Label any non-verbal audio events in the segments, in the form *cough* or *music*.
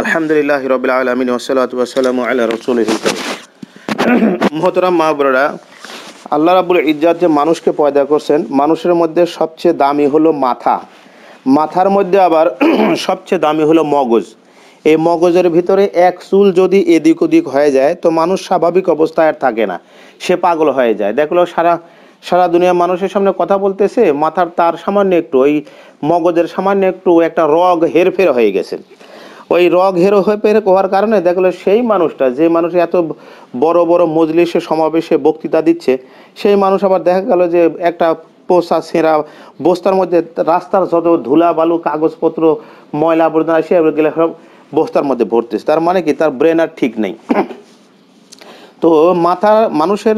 আলহামদুলিল্লাহ রবিল আলমিন আল্লাহ রসুল মহতরাম মাহবরা আল্লাহ রাবুল ইজাত যে মানুষকে পয়দা করছেন মানুষের মধ্যে সবচেয়ে দামি হলো মাথা মাথার মধ্যে আবার *clears throat* সবচেয়ে দামি হলো মগজ এই মগজের ভিতরে এক চুল যদি এদিক ওদিক হয়ে যায় তো মানুষ স্বাভাবিক অবস্থায় আর থাকে না সে পাগল হয়ে যায় দেখলো সারা সারা দুনিয়া মানুষের সামনে কথা বলতেছে মাথার তার সামান্য একটু ওই মগজের সামান্য একটু একটা রগ হেরফের হয়ে গেছে ওই রগ হেরো হয়ে পেরে হওয়ার কারণে দেখলো সেই মানুষটা যে মানুষ এত বড় বড় মজলিসে সমাবেশে বক্তৃতা দিচ্ছে সেই মানুষ আবার দেখা গেল যে একটা পোষা সেরা বস্তার মধ্যে রাস্তার যত ধুলা বালু কাগজপত্র ময়লা আবর্জনা সে গেলে সব বস্তার মধ্যে ভর্তিছে তার মানে কি তার ব্রেন আর ঠিক নেই *clears throat* তো মাথা মানুষের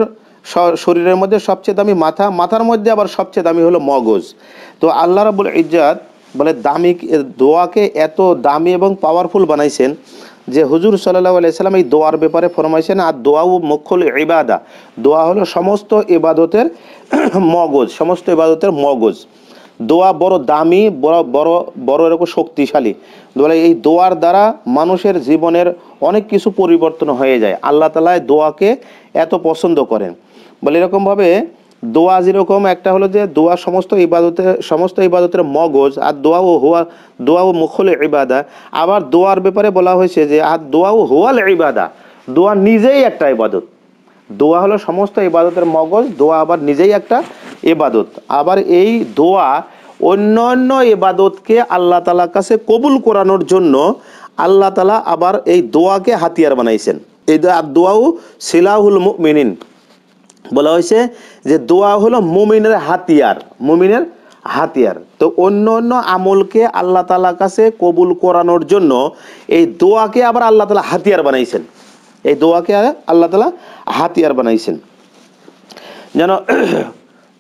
শরীরের মধ্যে সবচেয়ে দামি মাথা মাথার মধ্যে আবার সবচেয়ে দামি হলো মগজ তো আল্লাহ রাবুল ইজাত বলে দামি দোয়াকে এত দামি এবং পাওয়ারফুল বানাইছেন যে হুজুর সাল্লাহ আলাইসাল্লাম এই দোয়ার ব্যাপারে ফরমাইছেন আর দোয়াও মুখ্যল ইবাদা দোয়া হলো সমস্ত ইবাদতের *clears throat* মগজ সমস্ত ইবাদতের মগজ দোয়া বড় দামি বড় বড় বড় এরকম শক্তিশালী বলে এই দোয়ার দ্বারা মানুষের জীবনের অনেক কিছু পরিবর্তন হয়ে যায় আল্লাহ তালায় দোয়াকে এত পছন্দ করেন বলে এরকমভাবে দোয়া যেরকম একটা হলো যে দোয়া সমস্ত ইবাদতের সমস্ত ইবাদতের মগজ আর দোয়া ও হোয়া দোয়া ও মুখল ইবাদা আবার দোয়ার ব্যাপারে বলা হয়েছে যে আর দোয়া ও হোয়াল ইবাদা দোয়া নিজেই একটা ইবাদত দোয়া হলো সমস্ত ইবাদতের মগজ দোয়া আবার নিজেই একটা ইবাদত আবার এই দোয়া অন্য অন্য ইবাদতকে আল্লাহ তালার কাছে কবুল করানোর জন্য আল্লাহ তালা আবার এই দোয়াকে হাতিয়ার বানাইছেন এই দোয়াও সিলাহুল মিনিন বলা হয়েছে যে দোয়া হলো মুমিনের হাতিয়ার মুমিনের হাতিয়ার তো অন্য অন্য আমলকে আল্লাহ তালা কাছে কবুল করানোর জন্য এই দোয়াকে আবার আল্লাহ তালা হাতিয়ার বানাইছেন এই দোয়াকে আল্লাহ তালা হাতিয়ার বানাইছেন যেন *clears throat*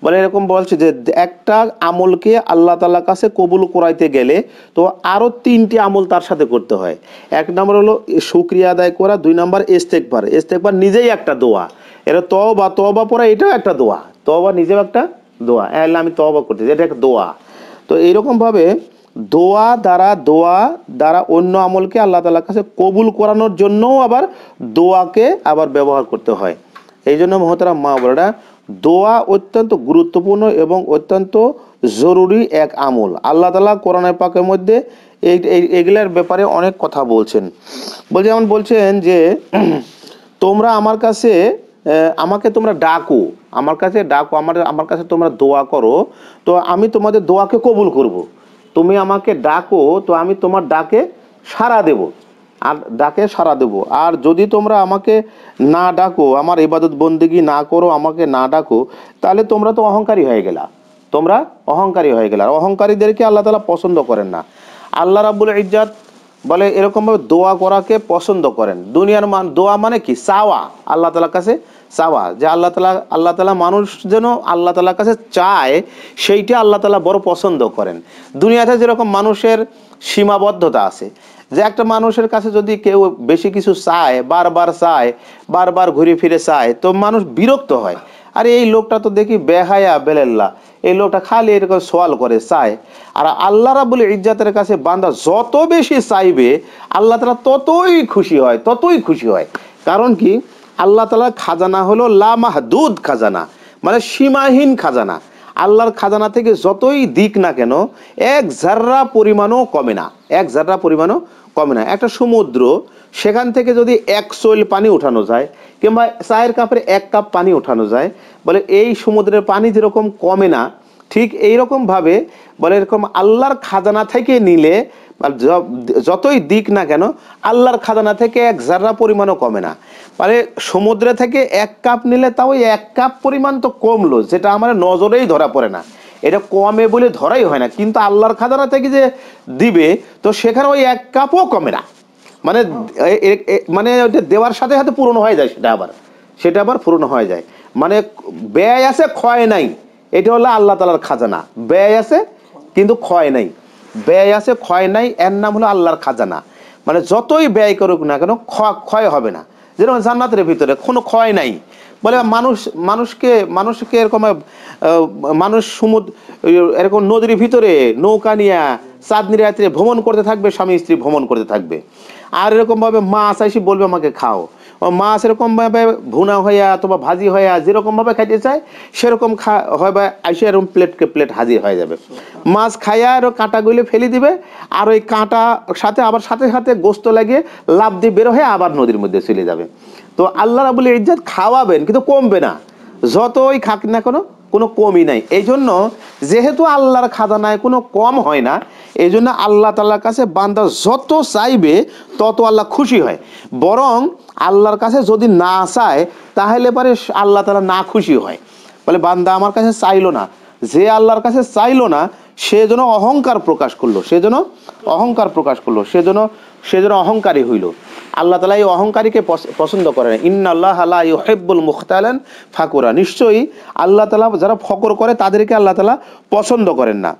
বলে এরকম বলছে যে একটা আমলকে আল্লাহ তালার কাছে কবুল করাইতে গেলে তো আরও তিনটি আমল তার সাথে করতে হয় এক নম্বর হলো সুক্রিয়া আদায় করা দুই নম্বর এস্তেকবার এস্তেকবার নিজেই একটা দোয়া এটা তবা তবা পড়া এটাও একটা দোয়া তবা নিজেও একটা দোয়া হ্যাঁ আমি তবা করতেছি এটা একটা দোয়া তো এইরকমভাবে দোয়া দ্বারা দোয়া দ্বারা অন্য আমলকে আল্লাহ তালার কাছে কবুল করানোর জন্যও আবার দোয়াকে আবার ব্যবহার করতে হয় এই জন্য মহতারা মা বোনেরা দোয়া অত্যন্ত গুরুত্বপূর্ণ এবং অত্যন্ত জরুরি এক আমল আল্লাহ তালা কোরআনের পাকের মধ্যে এই এগুলার ব্যাপারে অনেক কথা বলছেন বলছে যেমন বলছেন যে *clears throat* তোমরা আমার কাছে আমাকে তোমরা ডাকো আমার কাছে ডাকো আমার আমার কাছে তোমরা দোয়া করো তো আমি তোমাদের দোয়াকে কবুল করব। তুমি আমাকে ডাকো তো আমি তোমার ডাকে সাড়া দেব আর ডাকে সাড়া দেব আর যদি তোমরা আমাকে না ডাকো আমার ইবাদত বন্দিগি না করো আমাকে না ডাকো তাহলে তোমরা তো অহংকারী হয়ে গেলা তোমরা অহংকারী হয়ে গেলা অহংকারীদেরকে আল্লাহ তালা পছন্দ করেন না আল্লাহ রাবুল ইজাত বলে এরকমভাবে দোয়া করাকে পছন্দ করেন দুনিয়ার মান দোয়া মানে কি চাওয়া আল্লাহ তালার কাছে চাওয়া যে আল্লাহ তালা আল্লাহ তালা মানুষ যেন আল্লাহ তালার কাছে চায় সেইটা আল্লাহ তালা বড় পছন্দ করেন দুনিয়াতে যেরকম মানুষের সীমাবদ্ধতা আছে যে একটা মানুষের কাছে যদি কেউ বেশি কিছু চায় বারবার চায় বারবার ঘুরে ফিরে চায় তো মানুষ বিরক্ত হয় আর এই লোকটা তো দেখি বেহায়া বেলেল্লা এই লোকটা খালি এরকম সোয়াল করে চায় আর আল্লাহ রাবুল ইজ্জাতের কাছে বান্দা যত বেশি চাইবে আল্লাহ তালা ততই খুশি হয় ততই খুশি হয় কারণ কি আল্লাহ তালার খাজানা হলো লামাহদুদ খাজানা মানে সীমাহীন খাজানা আল্লাহর খাজানা থেকে যতই দিক না কেন এক ঝার্রা পরিমাণও কমে না এক ঝার্রা পরিমাণও কমে না একটা সমুদ্র সেখান থেকে যদি এক শৈল পানি উঠানো যায় কিংবা চায়ের কাপের এক কাপ পানি উঠানো যায় বলে এই সমুদ্রের পানি যেরকম কমে না ঠিক এইরকমভাবে বলে এরকম আল্লাহর খাজানা থেকে নিলে যতই দিক না কেন আল্লাহর খাজানা থেকে এক জাররা পরিমাণও কমে না মানে সমুদ্রে থেকে এক কাপ নিলে তাও এক কাপ পরিমাণ তো কমলো যেটা আমার নজরেই ধরা পড়ে না এটা কমে বলে ধরাই হয় না কিন্তু আল্লাহর খাজানা থেকে যে দিবে তো সেখানে ওই এক কাপও কমে না মানে মানে দেওয়ার সাথে সাথে পূরণ হয়ে যায় সেটা আবার সেটা আবার পূরণ হয়ে যায় মানে ব্যয় আছে ক্ষয় নাই এটা হলো আল্লাহ তালার খাজানা ব্যয় আছে কিন্তু ক্ষয় নাই ব্যয় আছে ক্ষয় নাই এর নাম হলো আল্লাহর খাজানা মানে যতই ব্যয় করুক না কেন ক্ষয় হবে না যেরকম জান্নাতের ভিতরে কোনো ক্ষয় নাই বলে মানুষ মানুষকে মানুষকে এরকম মানুষ সমুদ্র এরকম নদীর ভিতরে নৌকা নিয়ে চাঁদনি রাত্রে ভ্রমণ করতে থাকবে স্বামী স্ত্রী ভ্রমণ করতে থাকবে আর এরকমভাবে মাছ আসি বলবে আমাকে খাও ও মাছ এরকমভাবে ভুনা হইয়া অথবা ভাজি হইয়া যেরকমভাবে খাইতে চায় সেরকম খা হয় বা আইসে এরকম প্লেটকে প্লেট হাজির হয়ে যাবে মাছ খাইয়া আরও কাঁটাগুলি ফেলে দিবে আর ওই কাঁটা সাথে আবার সাথে সাথে গোস্ত লাগিয়ে লাভ দিয়ে বের হয়ে আবার নদীর মধ্যে চলে যাবে তো আল্লাহ রাবুল ইজ্জাত খাওয়াবেন কিন্তু কমবে না যতই খাক না কোনো কোনো কমই নাই এই জন্য যেহেতু আল্লাহর খাজানায় কোনো কম হয় না এই জন্য আল্লাহ তাল্লার কাছে বান্দা যত চাইবে তত আল্লাহ খুশি হয় বরং আল্লাহর কাছে যদি না চায় তাহলে পারে আল্লাহ তালা না খুশি হয় বলে বান্দা আমার কাছে চাইলো না যে আল্লাহর কাছে চাইলো না সে যেন অহংকার প্রকাশ করলো সে যেন অহংকার প্রকাশ করলো সেজন্য সেজন্য অহংকারী হইল আল্লাহ তালা এই অহংকারীকে পছন্দ করেন ইন্না আল্লাহ আল্লাহ হেব্বুল মুখতালেন ফাকুরা নিশ্চয়ই আল্লাহ তালা যারা ফকর করে তাদেরকে আল্লাহ তালা পছন্দ করেন না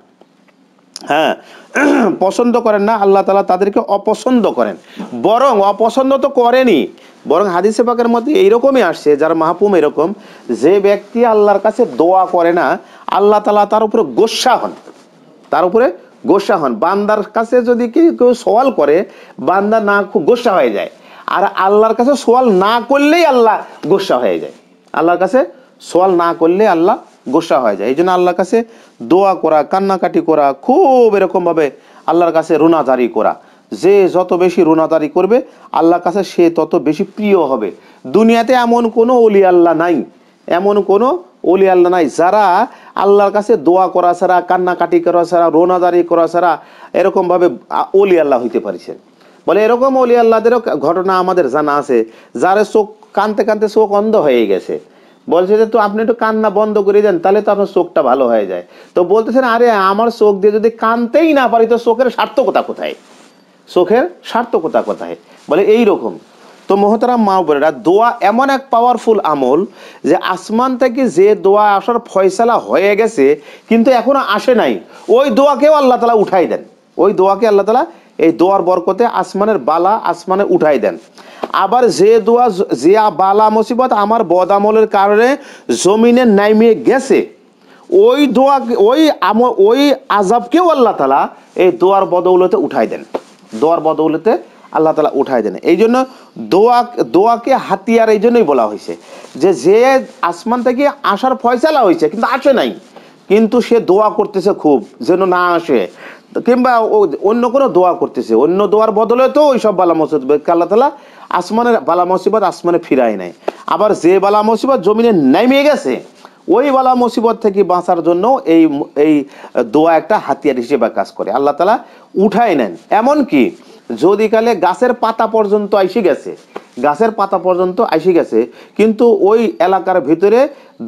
হ্যাঁ *clears throat* পছন্দ করেন না আল্লাহ তালা তাদেরকে অপছন্দ করেন বরং অপছন্দ তো করেনি বরং হাদিসে পাকের মধ্যে এইরকমই আসছে যার মাহপুম এরকম যে ব্যক্তি আল্লাহর কাছে দোয়া করে না আল্লাহ তালা তার উপরে গোসা হন তার উপরে গোসা হন বান্দার কাছে যদি কেউ সওয়াল করে বান্দা না গোসা হয়ে যায় আর আল্লাহর কাছে সওয়াল না করলেই আল্লাহ গোসা হয়ে যায় আল্লাহর কাছে সোয়াল না করলে আল্লাহ গোসা হয়ে যায় এই জন্য আল্লাহর কাছে দোয়া করা কান্নাকাটি করা খুব এরকমভাবে আল্লাহর কাছে রুনাজারি করা যে যত বেশি রুনাজারি করবে আল্লাহর কাছে সে তত বেশি প্রিয় হবে দুনিয়াতে এমন কোনো অলি আল্লাহ নাই এমন কোনো অলি আল্লাহ নাই যারা আল্লাহর কাছে দোয়া করা ছাড়া কান্নাকাটি করা ছাড়া রোনাদারি করা ছাড়া এরকমভাবে অলি আল্লাহ হইতে পারিছে বলে এরকম অলি আল্লাহদেরও ঘটনা আমাদের জানা আছে যারা চোখ কানতে কানতে চোখ অন্ধ হয়ে গেছে বলছে যে তো আপনি একটু কান্না বন্ধ করে দেন তাহলে তো আপনার চোখটা ভালো হয়ে যায় তো বলতেছেন আরে আমার চোখ দিয়ে যদি কানতেই না পারি তো চোখের সার্থকতা কোথায় চোখের সার্থকতা কোথায় বলে এই রকম তো মহতারাম মা বোনেরা দোয়া এমন এক পাওয়ারফুল আমল যে আসমান থেকে যে দোয়া আসার ফয়সালা হয়ে গেছে কিন্তু এখনও আসে নাই ওই দোয়াকেও আল্লাহ তালা উঠাই দেন ওই দোয়াকে আল্লাহ তালা এই দোয়ার বরকতে আসমানের বালা আসমানে উঠাই দেন আবার যে দোয়া যে বালা মুসিবত আমার বদ আমলের কারণে জমিনে নাইমিয়ে গেছে ওই দোয়া ওই আম ওই আজাবকেও আল্লাহ তালা এই দোয়ার বদৌলতে উঠাই দেন দোয়ার বদৌলতে আল্লাহ তালা উঠাই দেন এই জন্য দোয়া দোয়াকে হাতিয়ার এই জন্যই বলা হয়েছে যে যে আসমান থেকে আসার ফয়সালা হয়েছে কিন্তু আসে নাই কিন্তু সে দোয়া করতেছে খুব যেন না আসে কিংবা অন্য কোনো দোয়া করতেছে অন্য দোয়ার বদলে তো ওই সব বালা মুসিবত আল্লাহ তালা আসমানের বালা মুসিবত আসমানে ফিরায় নাই আবার যে বালা মুসিবত জমিনে নেমে গেছে ওই বালা মুসিবত থেকে বাঁচার জন্য এই এই দোয়া একটা হাতিয়ার হিসেবে কাজ করে আল্লাহ তালা উঠায় নেন এমন কি যদি কালে গাছের পাতা পর্যন্ত আইসি গেছে গাছের পাতা পর্যন্ত আইসি গেছে কিন্তু ওই এলাকার ভিতরে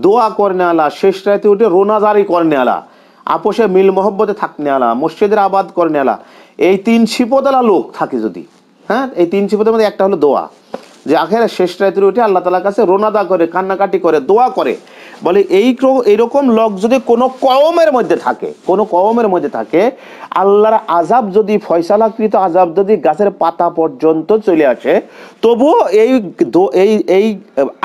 দোয়া করে নেওয়ালা শেষ রাতে উঠে রোনাজারি করনে আলা আপোষে মিল মহব্বতে থাকনে আলা মসজিদের আবাদ করে নেওয়ালা এই তিন ছিপতলা লোক থাকে যদি হ্যাঁ এই তিন শিপদের মধ্যে একটা হলো দোয়া যে আখের শেষ রাত্রে উঠে আল্লাহ তালার কাছে রোনাদা করে কান্নাকাটি করে দোয়া করে বলে এই এইরকম লোক যদি কোনো কওমের মধ্যে থাকে কোনো কওমের মধ্যে থাকে আল্লাহর আজাব যদি ফয়সালাকৃত আজাব যদি গাছের পাতা পর্যন্ত চলে আসে তবুও এই এই এই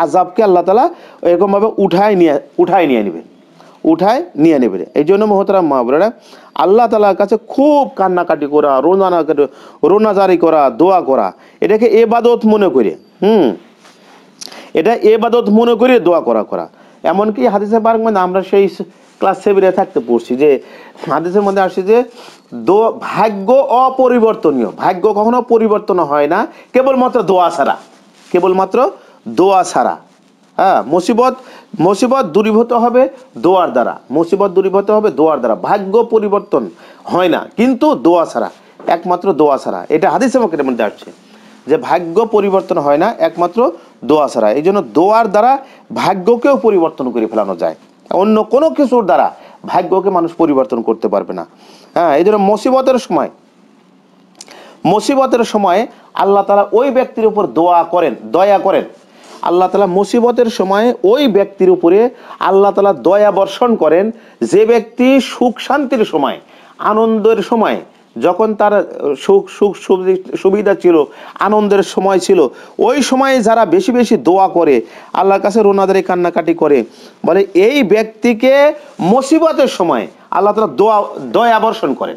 আজাবকে আল্লাহ তালা এরকমভাবে উঠায় নিয়ে উঠায় নিয়ে নেবেন উঠায় নিয়ে নেবে এই জন্য মহতারা মহাবরা আল্লাহ তালার কাছে খুব কান্নাকাটি করা রোনানা রোনাজারি করা দোয়া করা এটাকে এবাদত মনে করে হুম এটা এবাদত মনে করে দোয়া করা করা এমনকি হাদিসে পার্ক মানে আমরা সেই ক্লাস সেভেনে থাকতে পড়ছি যে হাদিসের মধ্যে আসছে যে দো ভাগ্য অপরিবর্তনীয় ভাগ্য কখনো পরিবর্তন হয় না কেবলমাত্র দোয়া ছাড়া কেবলমাত্র দোয়া ছাড়া হ্যাঁ মুসিবত মুসিবত দূরীভূত হবে দোয়ার দ্বারা মুসিবত দূরীভূত হবে দোয়ার দ্বারা ভাগ্য পরিবর্তন হয় না কিন্তু দোয়া ছাড়া একমাত্র দোয়া ছাড়া এটা হাদিসে মধ্যে আসছে যে ভাগ্য পরিবর্তন হয় না একমাত্র দোয়া ছাড়া এই জন্য দোয়ার দ্বারা ভাগ্যকেও পরিবর্তন করে ফেলানো যায় অন্য কোনো কিছুর দ্বারা ভাগ্যকে মানুষ পরিবর্তন করতে পারবে না হ্যাঁ এই জন্য মুসিবতের সময় মুসিবতের সময় আল্লাহ তালা ওই ব্যক্তির উপর দোয়া করেন দয়া করেন আল্লাহ তালা মুসিবতের সময় ওই ব্যক্তির উপরে আল্লাহ তালা দয়া বর্ষণ করেন যে ব্যক্তি সুখ শান্তির সময় আনন্দের সময় যখন তার সুখ সুখ সুবিধা ছিল আনন্দের সময় ছিল ওই সময়ে যারা বেশি বেশি দোয়া করে আল্লাহর কাছে রোনাদারি কান্নাকাটি করে বলে এই ব্যক্তিকে মুসিবতের সময় আল্লাহ তারা দোয়া দয়া বর্ষণ করেন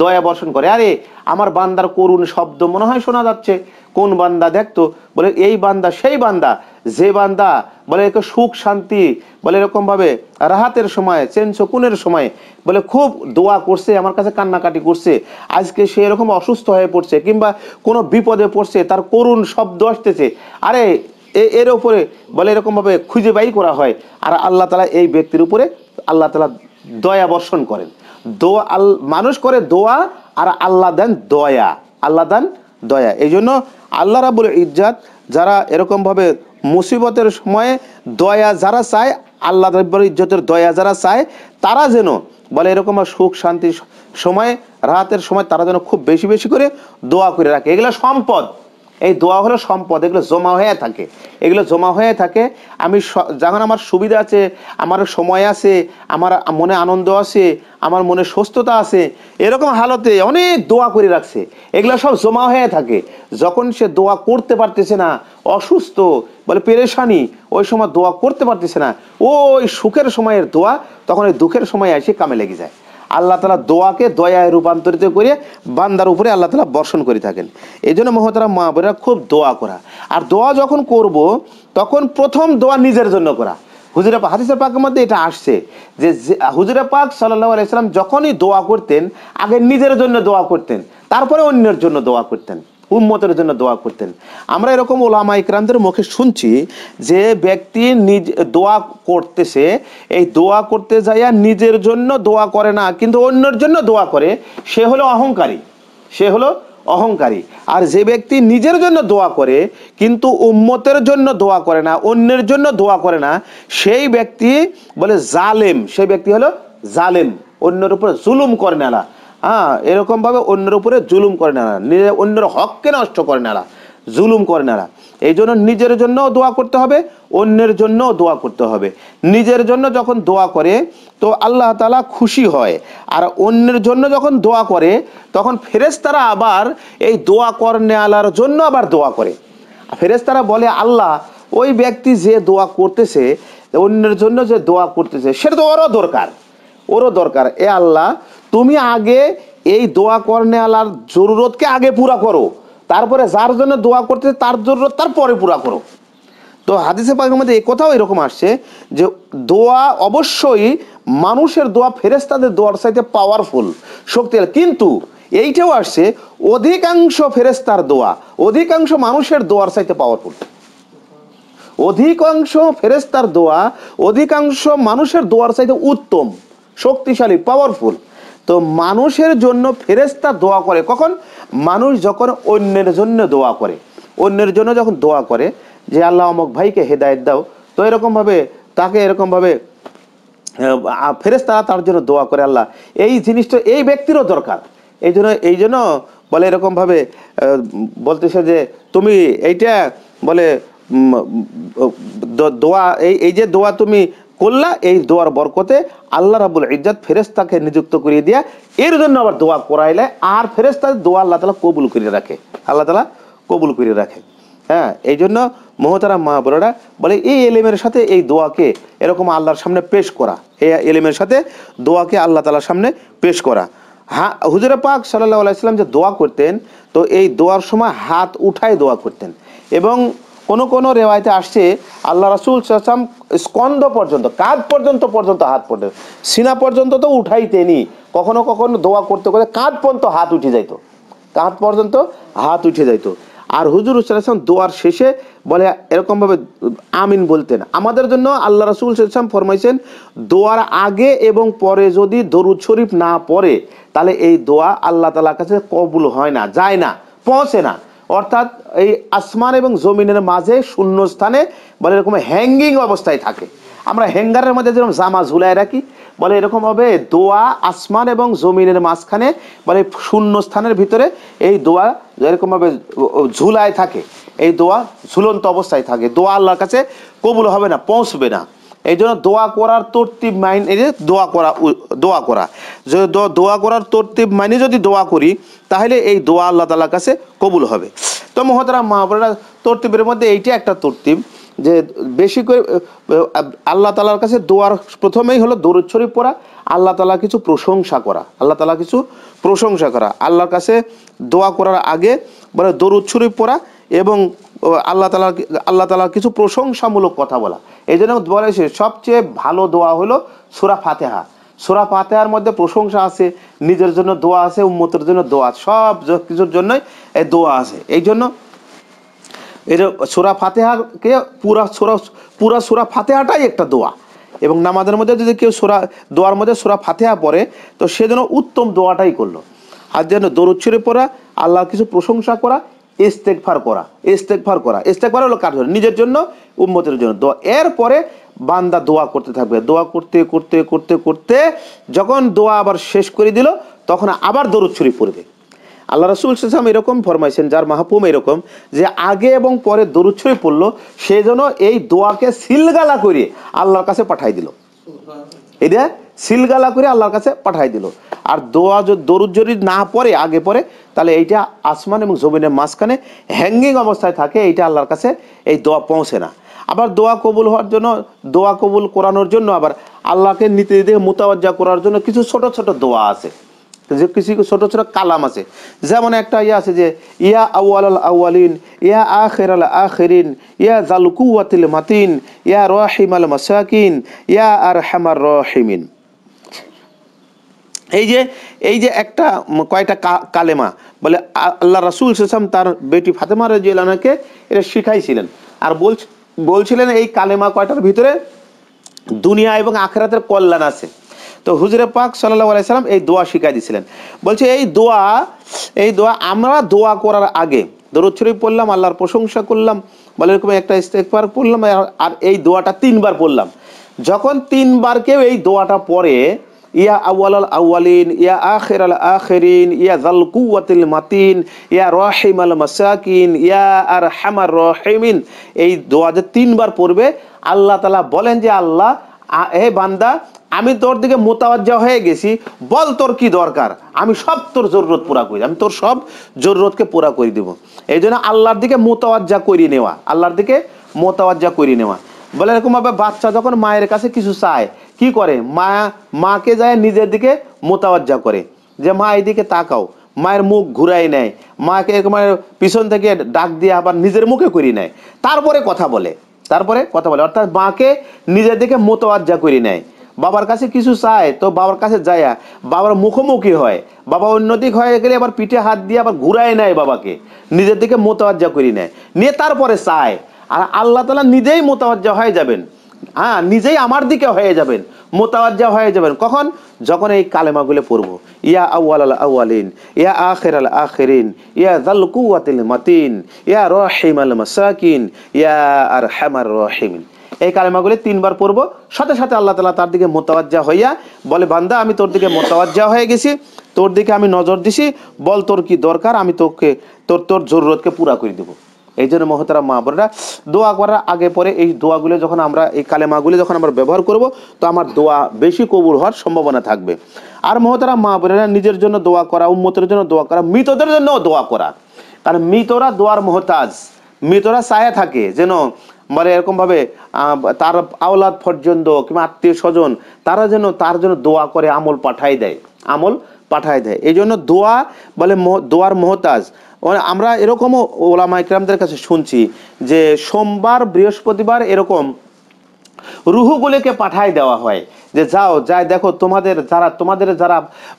দয়া বর্ষণ করে আরে আমার বান্দার করুণ শব্দ মনে হয় শোনা যাচ্ছে কোন বান্দা দেখতো বলে এই বান্দা সেই বান্দা যে বান্দা বলে একে সুখ শান্তি বলে এরকমভাবে রাহাতের সময় চেন শকুনের সময় বলে খুব দোয়া করছে আমার কাছে কান্নাকাটি করছে আজকে সে এরকম অসুস্থ হয়ে পড়ছে কিংবা কোনো বিপদে পড়ছে তার করুণ শব্দ আসতেছে আরে এর উপরে বলে এরকমভাবে খুঁজে বাই করা হয় আর আল্লাহ তালা এই ব্যক্তির উপরে আল্লাহ তালা দয়া বর্ষণ করেন দোয়া আল মানুষ করে দোয়া আর আল্লাহ দেন দয়া আল্লাহ দেন দয়া এই জন্য আল্লাহ রাবুল ইজ্জাত যারা এরকমভাবে মুসিবতের সময়ে দয়া যারা চায় আল্লাহ রাবুল ইজ্জতের দয়া যারা চায় তারা যেন বলে এরকম সুখ শান্তি সময়ে রাহাতের সময় তারা যেন খুব বেশি বেশি করে দোয়া করে রাখে এগুলো সম্পদ এই দোয়া হলো সম্পদ এগুলো জমা হয়ে থাকে এগুলো জমা হয়ে থাকে আমি যখন আমার সুবিধা আছে আমার সময় আছে আমার মনে আনন্দ আছে আমার মনে সুস্থতা আছে এরকম হালতে অনেক দোয়া করে রাখছে এগুলো সব জমা হয়ে থাকে যখন সে দোয়া করতে পারতেছে না অসুস্থ বলে পেরেশানি ওই সময় দোয়া করতে পারতেছে না ওই সুখের সময়ের দোয়া তখন ওই দুঃখের সময় এসে কামে লেগে যায় আল্লাহ তালা দোয়াকে দয়ায় রূপান্তরিত করে বান্দার উপরে আল্লাহ তালা বর্ষণ করে থাকেন এই জন্য মহতারা মা বোনেরা খুব দোয়া করা আর দোয়া যখন করব তখন প্রথম দোয়া নিজের জন্য করা হুজুরা হাদিসের পাকের মধ্যে এটা আসছে যে হুজুরা পাক সাল্লাহ আলাইসালাম যখনই দোয়া করতেন আগে নিজের জন্য দোয়া করতেন তারপরে অন্যের জন্য দোয়া করতেন উম্মতের জন্য দোয়া করতেন আমরা এরকম ওলামা ইকরামদের মুখে শুনছি যে ব্যক্তি নিজ দোয়া করতেছে এই দোয়া করতে যাইয়া নিজের জন্য দোয়া করে না কিন্তু অন্যের জন্য দোয়া করে সে হলো অহংকারী সে হলো অহংকারী আর যে ব্যক্তি নিজের জন্য দোয়া করে কিন্তু উম্মতের জন্য দোয়া করে না অন্যের জন্য দোয়া করে না সেই ব্যক্তি বলে জালেম সেই ব্যক্তি হলো জালেম অন্যের উপর জুলুম করে নেলা হ্যাঁ এরকমভাবে অন্যের উপরে জুলুম করে না অন্যের হককে নষ্ট করে না জুলুম করে না এই জন্য নিজের জন্যও দোয়া করতে হবে অন্যের জন্যও দোয়া করতে হবে নিজের জন্য যখন দোয়া করে তো আল্লাহ তালা খুশি হয় আর অন্যের জন্য যখন দোয়া করে তখন ফেরেস্তারা আবার এই দোয়া কর নেওয়ালার জন্য আবার দোয়া করে ফেরেস্তারা বলে আল্লাহ ওই ব্যক্তি যে দোয়া করতেছে অন্যের জন্য যে দোয়া করতেছে সেটা তো ওরও দরকার ওরও দরকার এ আল্লাহ তুমি আগে এই দোয়া আলার জরুরতকে আগে পুরা করো তারপরে যার জন্য দোয়া করতে তার জরুরত তার পরে পুরা করো তো হাদিসে পাখির মধ্যে এই কথাও এরকম আসছে যে দোয়া অবশ্যই মানুষের দোয়া ফেরেস্তাদের দোয়ার সাইতে পাওয়ারফুল শক্তি কিন্তু এইটাও আসছে অধিকাংশ ফেরেস্তার দোয়া অধিকাংশ মানুষের দোয়ার সাইতে পাওয়ারফুল অধিকাংশ ফেরেস্তার দোয়া অধিকাংশ মানুষের দোয়ার সাইতে উত্তম শক্তিশালী পাওয়ারফুল তো মানুষের জন্য ফেরেস্তা দোয়া করে কখন মানুষ যখন অন্যের জন্য দোয়া করে অন্যের জন্য যখন দোয়া করে যে আল্লাহ অমক ভাইকে হেদায়ত দাও তো এরকমভাবে তাকে এরকমভাবে ফেরেস্তারা তার জন্য দোয়া করে আল্লাহ এই জিনিসটা এই ব্যক্তিরও দরকার এই জন্য এই জন্য বলে এরকমভাবে বলতেছে যে তুমি এইটা বলে দোয়া এই এই যে দোয়া তুমি করলা এই দোয়ার বরকতে আল্লাহ রাবুল ইজ্জাত ফেরেস্তাকে নিযুক্ত করিয়ে দিয়া এর জন্য আবার দোয়া করাইলে আর ফেরেস্তা দোয়া আল্লাহ তালা কবুল করিয়ে রাখে আল্লাহ তালা কবুল করিয়ে রাখে হ্যাঁ এই জন্য মহতারা মহাবররা বলে এই এলেমের সাথে এই দোয়াকে এরকম আল্লাহর সামনে পেশ করা এই এলেমের সাথে দোয়াকে আল্লাহ তালার সামনে পেশ করা হ্যাঁ হুজুরে পাক সাল্লাহ আলাইসাল্লাম যে দোয়া করতেন তো এই দোয়ার সময় হাত উঠায় দোয়া করতেন এবং কোনো কোনো রেওয়ায়তে আসছে আল্লাহ রাসুল সাসাম স্কন্দ পর্যন্ত কাঁদ পর্যন্ত পর্যন্ত হাত পর্যন্ত সিনা পর্যন্ত তো উঠাইতেনি কখনো কখনো দোয়া করতে করতে কাঁধ পর্যন্ত হাত উঠে যাইত কাঁধ পর্যন্ত হাত উঠে যাইতো আর হুজুর সাল্লাম দোয়ার শেষে বলে এরকমভাবে আমিন বলতেন আমাদের জন্য আল্লাহ রসুল সাল্লাম ফরমাইছেন দোয়ার আগে এবং পরে যদি দরুদ শরীফ না পড়ে তাহলে এই দোয়া আল্লাহ তালার কাছে কবুল হয় না যায় না পৌঁছে না অর্থাৎ এই আসমান এবং জমিনের মাঝে শূন্য স্থানে বলে এরকম হ্যাঙ্গিং অবস্থায় থাকে আমরা হ্যাঙ্গারের মধ্যে যেরকম জামা ঝুলাই রাখি বলে এরকম হবে দোয়া আসমান এবং জমিনের মাঝখানে বলে শূন্য স্থানের ভিতরে এই দোয়া এরকমভাবে ঝুলায় থাকে এই দোয়া ঝুলন্ত অবস্থায় থাকে দোয়া আল্লাহর কাছে কবুল হবে না পৌঁছবে না এই জন্য দোয়া করার তর্তিব মাইন এই যে দোয়া করা দোয়া করা যদি দোয়া করার তর্তিব মাইনে যদি দোয়া করি তাহলে এই দোয়া আল্লাহ তালার কাছে কবুল হবে তো মহতারা মহাবরা তর্তিবের মধ্যে এইটি একটা তর্তিব যে বেশি করে আল্লাহ তালার কাছে দোয়ার প্রথমেই হলো দরুদ পড়া আল্লাহ তালা কিছু প্রশংসা করা আল্লাহ তালা কিছু প্রশংসা করা আল্লাহর কাছে দোয়া করার আগে বলে মানে দরুদ পড়া এবং আল্লাহ তালার আল্লাহ তালার কিছু প্রশংসামূলক কথা বলা এই জন্য বলে সে সবচেয়ে ভালো দোয়া হলো সুরা ফাতেহা সুরা ফাতেহার মধ্যে প্রশংসা আছে নিজের জন্য দোয়া আছে উম্মতের জন্য দোয়া সব কিছুর জন্যই এই দোয়া আছে এই জন্য এই যে সুরা ফাতেহাকে পুরা সুরা পুরা সুরা ফাতেহাটাই একটা দোয়া এবং নামাজের মধ্যে যদি কেউ সুরা দোয়ার মধ্যে সুরা ফাতেহা পড়ে তো সে যেন উত্তম দোয়াটাই করলো আর যেন দরুচ্ছরে পড়া আল্লাহর কিছু প্রশংসা করা ইস্তেকফার করা ইস্তেকফার করা ইস্তেকফার হলো কার জন্য নিজের জন্য উম্মতের জন্য দোয়া এরপরে বান্দা দোয়া করতে থাকবে দোয়া করতে করতে করতে করতে যখন দোয়া আবার শেষ করে দিল তখন আবার দরুদ শরীফ পড়বে আল্লাহ রসুল ইসলাম এরকম ফরমাইছেন যার মাহপুম এরকম যে আগে এবং পরে দরুদ ছুরি পড়লো সেই জন্য এই দোয়াকে সিলগালা করে আল্লাহর কাছে পাঠাই দিল এটা সিলগালা করে আল্লাহর কাছে পাঠাই দিল আর দোয়া দরুদ যদি না পরে আগে পরে তাহলে এইটা আসমান এবং জমিনের মাঝখানে হ্যাঙ্গিং অবস্থায় থাকে এইটা আল্লাহর কাছে এই দোয়া পৌঁছে না আবার দোয়া কবুল হওয়ার জন্য দোয়া কবুল করানোর জন্য আবার আল্লাহকে নীতি দিয়ে মোতাবজা করার জন্য কিছু ছোট ছোট দোয়া আছে যে কিছু ছোট ছোট কালাম আছে যেমন একটা ইয়ে আছে যে ইয়া আউআল আউআলিন ইয়া আখের আল আখেরিন ইয়া জালুকুয়াতিল মাতিন ইয়া রহিম আল মাসাকিন ইয়া আর হেমার রহিমিন এই যে এই যে একটা কয়টা কালেমা বলে আল্লাহ রাসুল সাম তার বেটি ফাতেমা রাজিউলানাকে এটা শিখাইছিলেন আর বল বলছিলেন এই কালেমা কয়টার ভিতরে দুনিয়া এবং আখেরাতের কল্যাণ আছে তো হুজরে পাক সাল্লাহ আলাইসাল্লাম এই দোয়া শিখাই দিছিলেন বলছে এই দোয়া এই দোয়া আমরা দোয়া করার আগে দরুদ শরীফ পড়লাম আল্লাহর প্রশংসা করলাম বলে এরকম একটা পার পড়লাম আর এই দোয়াটা তিনবার পড়লাম যখন তিনবার কেউ এই দোয়াটা পড়ে ইয়া আউ্ল আল আউ্লিন ইয়া আখের আল আখেরিন ইয়া জাল কুয়াতিল মাতিন ইয়া রহিম আল মাসাকিন ইয়া আর হ্যামার রহিমিন এই দোয়া যে তিনবার পড়বে আল্লাহ তালা বলেন যে আল্লাহ হে বান্দা আমি তোর দিকে মোতাবাজ্জা হয়ে গেছি বল তোর কি দরকার আমি সব তোর জরুরত পুরা করি আমি তোর সব জরুরতকে পুরা করে দিব এই জন্য আল্লাহর দিকে মোতাবাজ্জা করিয়ে নেওয়া আল্লাহর দিকে মোতাবাজ্জা করিয়ে নেওয়া বলে এরকমভাবে বাচ্চা যখন মায়ের কাছে কিছু চায় কি করে মা মাকে যায় নিজের দিকে মোতাবজ্জা করে যে মা এইদিকে তাকাও মায়ের মুখ ঘুরাই নেয় মাকে একবার পিছন থেকে ডাক দিয়ে আবার নিজের মুখে করি নেয় তারপরে কথা বলে তারপরে কথা বলে অর্থাৎ মাকে নিজের দিকে মোতাবজ্জা করি নেয় বাবার কাছে কিছু চায় তো বাবার কাছে যায় বাবার মুখোমুখি হয় বাবা অন্যদিক হয়ে গেলে আবার পিঠে হাত দিয়ে আবার ঘুরায় নেয় বাবাকে নিজের দিকে মোতাবজ্জা করি নেয় নিয়ে তারপরে চায় আর আল্লাহ তালা নিজেই মোতাবজ্জা হয়ে যাবেন হ্যাঁ নিজেই আমার দিকে হয়ে যাবেন মোতাবাজা হয়ে যাবেন কখন যখন এই কালেমাগুলো পড়বো ইয়া আউ্য়াল আল আউ্য়ালিন ইয়া আখের আল আখেরিন ইয়া কুয়াতিল মাতিন ইয়া রহিম আল মাসাকিন ইয়া আর হেমার রহিমিন এই কালেমাগুলি তিনবার পড়ব সাথে সাথে আল্লাহ তালা তার দিকে মোতাবাজ্জা হইয়া বলে বান্দা আমি তোর দিকে মোতাবাজ্জা হয়ে গেছি তোর দিকে আমি নজর দিছি বল তোর কি দরকার আমি তোকে তোর তোর জরুরতকে পুরা করে দেবো এই জন্য মহতারা মা বোনেরা দোয়া করার আগে পরে এই দোয়াগুলো যখন আমরা এই মাগুলি যখন আমরা ব্যবহার করব তো আমার দোয়া বেশি কবুল হওয়ার সম্ভাবনা থাকবে আর মহতারা মা বোনেরা নিজের জন্য দোয়া করা উন্মতের জন্য দোয়া করা মৃতদের জন্য দোয়া করা কারণ মৃতরা দোয়ার মহতাজ মৃতরা সায়া থাকে যেন মানে এরকমভাবে তার আওলাদ পর্যন্ত কিংবা আত্মীয় স্বজন তারা যেন তার জন্য দোয়া করে আমল পাঠাই দেয় আমল পাঠাই দেয় এই জন্য দোয়া বলে দোয়ার মহতাজ আমরা এরকমও ওলামা ইকরামদের কাছে শুনছি যে সোমবার বৃহস্পতিবার এরকম রুহুগুলিকে পাঠাই দেওয়া হয় যে যাও যাই দেখো তোমাদের যারা তোমাদের যারা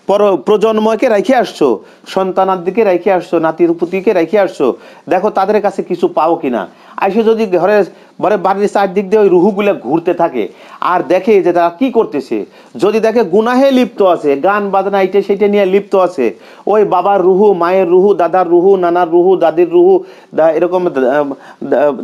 পর প্রজন্মকে রেখে আসছো সন্তানার দিকে রেখে আসছো নাতির পুতিকে রেখে আসছো দেখো তাদের কাছে কিছু পাও কিনা আসে যদি ঘরের বরে বাড়ির চারদিক দিয়ে ওই রুহুগুলো ঘুরতে থাকে আর দেখে যে তারা কি করতেছে যদি দেখে গুনাহে লিপ্ত আছে গান বাজনা এটা সেটা নিয়ে লিপ্ত আছে ওই বাবার রুহু মায়ের রুহু দাদার রুহু নানার রুহু দাদির রুহু এরকম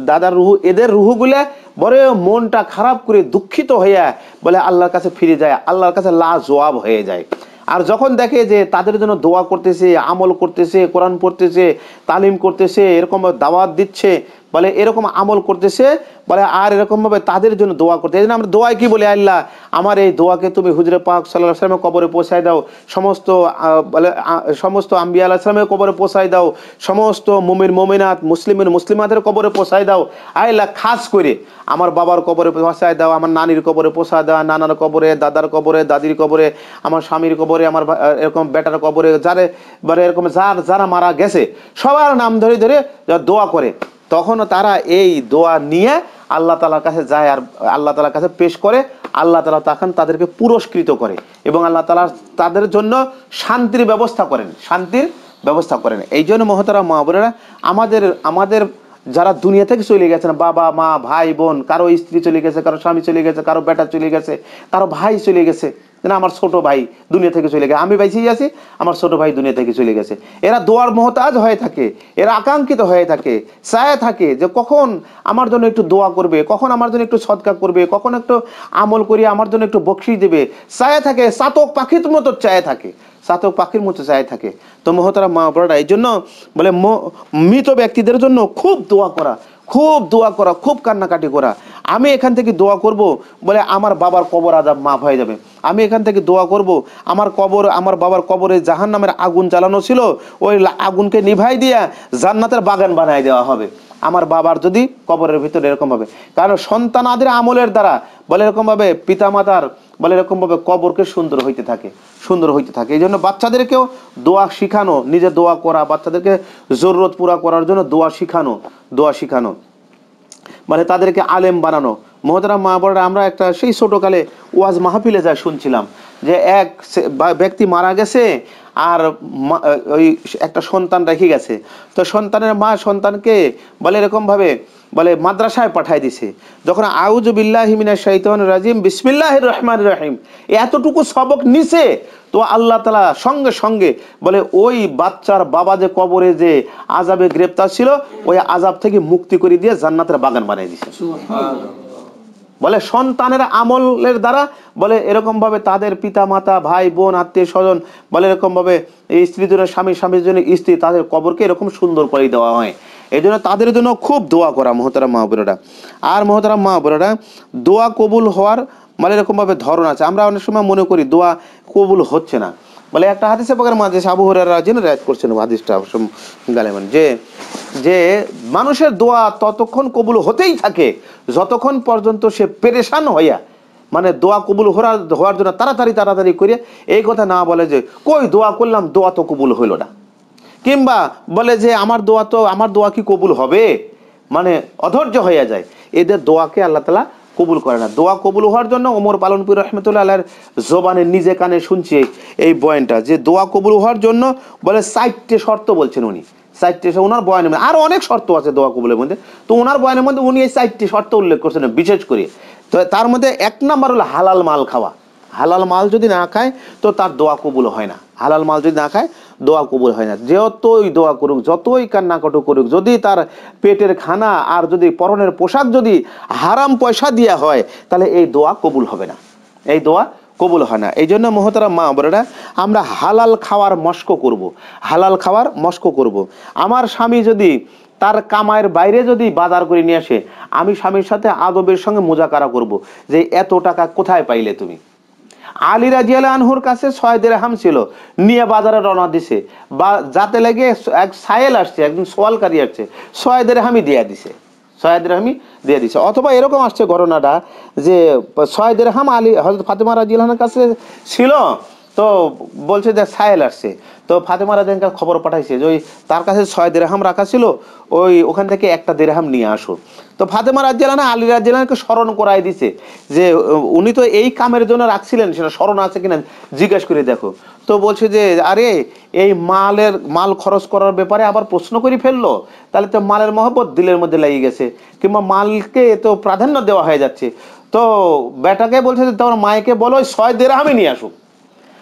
দাদার রুহু এদের রুহুগুলো বড় মনটা খারাপ করে দুঃখিত হইয়া বলে আল্লাহর কাছে ফিরে যায় আল্লাহর কাছে লা জবাব হয়ে যায় আর যখন দেখে যে তাদের জন্য দোয়া করতেছে আমল করতেছে কোরআন পড়তেছে তালিম করতেছে এরকম দাওয়াত দিচ্ছে বলে এরকম আমল করতেছে বলে আর এরকমভাবে তাদের জন্য দোয়া করতে এই জন্য আমরা দোয়ায় কি বলি আল্লাহ আমার এই দোয়াকে তুমি হুজরে পাক সাল্লাহ আসলামের কবরে পৌঁছায় দাও সমস্ত বলে সমস্ত আম্বি আল্লাহ আসলামের কবরে পোষায় দাও সমস্ত মুমিন মোমিনাত মুসলিমের মুসলিমাদের কবরে পোষায় দাও আল্লাহ খাস করে আমার বাবার কবরে পৌঁছায় দাও আমার নানির কবরে পোষায় দাও নানার কবরে দাদার কবরে দাদির কবরে আমার স্বামীর কবরে আমার এরকম বেটার কবরে যারে এরকম যার যারা মারা গেছে সবার নাম ধরে ধরে দোয়া করে তখনও তারা এই দোয়া নিয়ে আল্লাহ তালার কাছে যায় আর আল্লাহ তালার কাছে পেশ করে আল্লাহ তালা তখন তাদেরকে পুরস্কৃত করে এবং আল্লাহ তালা তাদের জন্য শান্তির ব্যবস্থা করেন শান্তির ব্যবস্থা করেন এই জন্য মহতারা মহাবরেরা আমাদের আমাদের যারা দুনিয়া থেকে চলে গেছেন বাবা মা ভাই বোন কারো স্ত্রী চলে গেছে কারো স্বামী চলে গেছে কারো বেটা চলে গেছে কারো ভাই চলে গেছে না আমার ছোট ভাই দুনিয়া থেকে চলে গেছে আমি বেঁচেই আছি আমার ছোট ভাই দুনিয়া থেকে চলে গেছে এরা দোয়ার মহতাজ হয়ে থাকে এরা আকাঙ্ক্ষিত হয়ে থাকে চায় থাকে যে কখন আমার জন্য একটু দোয়া করবে কখন আমার জন্য একটু সৎকার করবে কখন একটু আমল করিয়ে আমার জন্য একটু বকশি দেবে চায় থাকে সাতক পাখির মতো চায় থাকে সাথেও পাখির মতো চাই থাকে তো মহতারা মা বড়রা এই জন্য বলে মৃত ব্যক্তিদের জন্য খুব দোয়া করা খুব দোয়া করা খুব কান্নাকাটি করা আমি এখান থেকে দোয়া করব বলে আমার বাবার কবর আজাব মাফ হয়ে যাবে আমি এখান থেকে দোয়া করব আমার কবর আমার বাবার কবরে জাহান নামের আগুন জ্বালানো ছিল ওই আগুনকে নিভাই দিয়া জান্নাতের বাগান বানায় দেওয়া হবে আমার বাবার যদি কবরের ভিতরে এরকম হবে কারণ সন্তান আদের আমলের দ্বারা বলে এরকমভাবে পিতামাতার বলে এরকমভাবে কবরকে সুন্দর হইতে থাকে সুন্দর হইতে থাকে এই জন্য বাচ্চাদেরকেও দোয়া শিখানো নিজে দোয়া করা বাচ্চাদেরকে জরুরত পুরা করার জন্য দোয়া শিখানো দোয়া শিখানো মানে তাদেরকে আলেম বানানো মহতারা মা বড়রা আমরা একটা সেই ছোটোকালে ওয়াজ মাহফিলে যা শুনছিলাম যে এক ব্যক্তি মারা গেছে আর ওই একটা সন্তান রেখে গেছে তো সন্তানের মা সন্তানকে বলে এরকমভাবে বলে মাদ্রাসায় পাঠাই দিছে যখন আউজবিল্লাহিমিনা শৈতন রাজিম বিসমিল্লাহ রহমান রাহিম এতটুকু সবক নিছে তো আল্লাহ তালা সঙ্গে সঙ্গে বলে ওই বাচ্চার বাবা যে কবরে যে আজাবে গ্রেপ্তার ছিল ওই আজাব থেকে মুক্তি করে দিয়ে জান্নাতের বাগান বানিয়ে দিছে বলে সন্তানের আমলের দ্বারা বলে এরকমভাবে তাদের পিতা মাতা ভাই বোন আত্মীয় স্বজন বলে এরকমভাবে স্ত্রীজনের স্বামী স্বামীর জন্য স্ত্রী তাদের কবরকে এরকম সুন্দর করে দেওয়া হয় এই জন্য তাদের জন্য খুব দোয়া করা মহতারা বোনেরা আর মহতারা বোনেরা দোয়া কবুল হওয়ার মানে এরকমভাবে ধরন আছে আমরা অনেক সময় মনে করি দোয়া কবুল হচ্ছে না বলে একটা হাদিসে পাকার মাঝে আবু হরারা রাজ করছেন হাদিসটা গালেমান যে যে মানুষের দোয়া ততক্ষণ কবুল হতেই থাকে যতক্ষণ পর্যন্ত সে পেরেশান হইয়া মানে দোয়া কবুল হওয়ার হওয়ার জন্য তাড়াতাড়ি তাড়াতাড়ি করে এই কথা না বলে যে কই দোয়া করলাম দোয়া তো কবুল হইল না কিংবা বলে যে আমার দোয়া তো আমার দোয়া কি কবুল হবে মানে অধৈর্য হয়ে যায় এদের দোয়াকে আল্লাহ তালা কবুল করে না দোয়া কবুল হওয়ার জন্য ওমর পালনপুর রহমতুল্লাহ আল্লাহর জোবানের নিজে কানে শুনছি এই বয়নটা যে দোয়া কবুল হওয়ার জন্য বলে চারটে শর্ত বলছেন উনি চারটে ওনার বয়নের মধ্যে আরও অনেক শর্ত আছে দোয়া কবুলের মধ্যে তো ওনার বয়নের মধ্যে উনি এই সাইটটি শর্ত উল্লেখ করছেন বিশেষ করে তো তার মধ্যে এক নাম্বার হলো হালাল মাল খাওয়া হালাল মাল যদি না খায় তো তার দোয়া কবুল হয় না হালাল মাল যদি না খায় দোয়া কবুল হয় না যতই দোয়া করুক যতই কান্নাকাটু করুক যদি তার পেটের খানা আর যদি পরনের পোশাক যদি হারাম পয়সা দিয়া হয় তাহলে এই দোয়া কবুল হবে না এই দোয়া কবুল হয় না এই জন্য মহতারা মা বোনেরা আমরা হালাল খাওয়ার মস্ক করব। হালাল খাওয়ার মস্ক করব। আমার স্বামী যদি তার কামায়ের বাইরে যদি বাজার করে নিয়ে আসে আমি স্বামীর সাথে আদবের সঙ্গে মোজাকারা করব যে এত টাকা কোথায় পাইলে তুমি আলী রাজিয়াল আনহুর কাছে ছয় হাম ছিল নিয়ে বাজারে রওনা দিছে বা যাতে লাগে এক সায়েল আসছে একজন সোয়ালকারী আসছে ছয় হামি দিয়ে দিছে ছয় হামি দিয়ে দিছে অথবা এরকম আসছে ঘটনাটা যে ছয় হাম আলী হজরত ফাতেমা রাজিয়ালের কাছে ছিল তো বলছে যে সায়েল আসছে তো ফাতেমা রাজানকার খবর পাঠাইছে যে ওই তার কাছে ছয় দেড়হাম রাখা ছিল ওই ওখান থেকে একটা দেড়হাম নিয়ে আসো তো ফাতেমা রাজ্জালানা আলী রাজ্জালানকে স্মরণ করাই দিছে যে উনি তো এই কামের জন্য রাখছিলেন সেটা স্মরণ আছে কিনা জিজ্ঞেস করে দেখো তো বলছে যে আরে এই মালের মাল খরচ করার ব্যাপারে আবার প্রশ্ন করে ফেললো তাহলে তো মালের মহব্বত দিলের মধ্যে লাগিয়ে গেছে কিংবা মালকে তো প্রাধান্য দেওয়া হয়ে যাচ্ছে তো বেটাকে বলছে যে তোমার মায়েকে বলো ওই ছয় দেড়হামই নিয়ে আসুক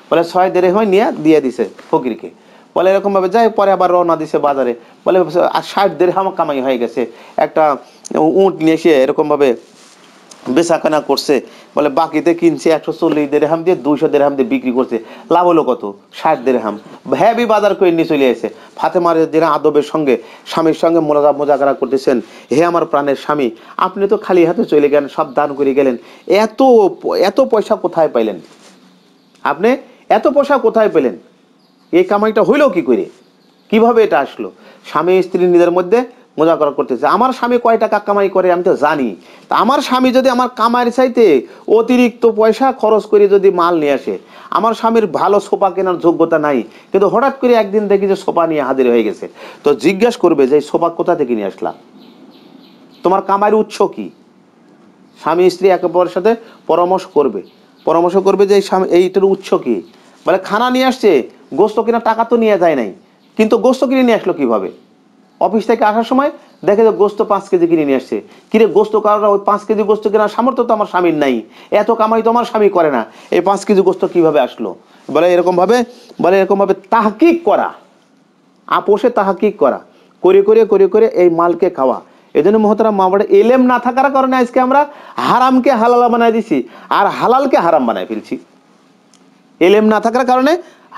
বলে ছয় দেড়ে হয়ে নিয়ে দিয়ে দিছে ফকিরকে বলে এরকমভাবে যায় পরে আবার রওনা দিছে বাজারে বলে আর ষাট দেড় হামা কামাই হয়ে গেছে একটা উঁট নিয়ে এসে এরকমভাবে বেচাকেনা করছে বলে বাকিতে কিনছে একশো চল্লিশ হাম দিয়ে দুইশো দেড় হাম দিয়ে বিক্রি করছে লাভ হলো কত ষাট দেড় হাম হ্যাভি বাজার করে নিয়ে চলে এসে ফাতেমার যে আদবের সঙ্গে স্বামীর সঙ্গে মোলাজা মোজাকারা করতেছেন হে আমার প্রাণের স্বামী আপনি তো খালি হাতে চলে গেলেন সব দান করে গেলেন এত এত পয়সা কোথায় পাইলেন আপনি এত পয়সা কোথায় পেলেন এই কামাইটা হইলো কি করে কিভাবে এটা আসলো স্বামী স্ত্রী নিজের মধ্যে মোজাকরা করতেছে আমার স্বামী কয় টাকা কামাই করে আমি তো জানি তা আমার স্বামী যদি আমার কামাইয়ের চাইতে অতিরিক্ত পয়সা খরচ করে যদি মাল নিয়ে আসে আমার স্বামীর ভালো সোফা কেনার যোগ্যতা নাই কিন্তু হঠাৎ করে একদিন দেখি যে সোফা নিয়ে হাজির হয়ে গেছে তো জিজ্ঞেস করবে যে সোফা কোথা থেকে নিয়ে আসলাম তোমার কামাইয়ের উৎস কি স্বামী স্ত্রী একে অপরের সাথে পরামর্শ করবে পরামর্শ করবে যে এই স্বামী এইটার উৎস কী বলে খানা নিয়ে আসছে গোস্ত কিনা টাকা তো নিয়ে যায় নাই কিন্তু গোস্ত কিনে নিয়ে আসলো কীভাবে অফিস থেকে আসার সময় দেখে যে গোস্ত পাঁচ কেজি কিনে নিয়ে আসছে কিনে গোস্ত কারোর ওই পাঁচ কেজি গোস্ত কেনার সামর্থ্য তো আমার স্বামীর নাই এত কামাই তো আমার স্বামী করে না এই পাঁচ কেজি গোস্ত কিভাবে আসলো বলে এরকমভাবে বলে এরকমভাবে তাহকিক করা আপোষে তাহাকিক করা করে করে করে করে এই মালকে খাওয়া এই জন্য মহতারা বাড়ি এলেম না থাকার কারণে আজকে আমরা হারামকে হালাল বানাই দিছি আর হালালকে হারাম বানাই ফেলছি এলেম না থাকার কারণে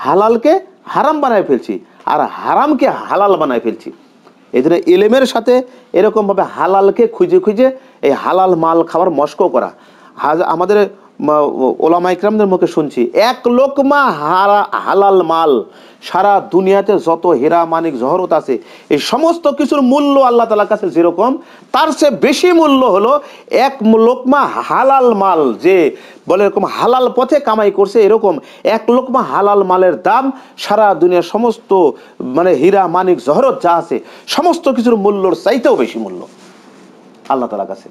হালালকে হারাম বানায় ফেলছি আর হারামকে হালাল বানায় ফেলছি এই জন্য এলেমের সাথে এরকমভাবে হালালকে খুঁজে খুঁজে এই হালাল মাল খাওয়ার মস্ক করা আমাদের ওলামা মুখে শুনছি এক লোকমা হারা হালাল মাল সারা দুনিয়াতে যত হেরা মানিক জহরত আছে এই সমস্ত কিছুর মূল্য আল্লাহ তালার কাছে যেরকম তার সে বেশি মূল্য হলো এক লোকমা হালাল মাল যে বলে এরকম হালাল পথে কামাই করছে এরকম এক লোকমা হালাল মালের দাম সারা দুনিয়ার সমস্ত মানে হীরা মানিক জহরত যা আছে সমস্ত কিছুর মূল্যর চাইতেও বেশি মূল্য আল্লাহ তালার কাছে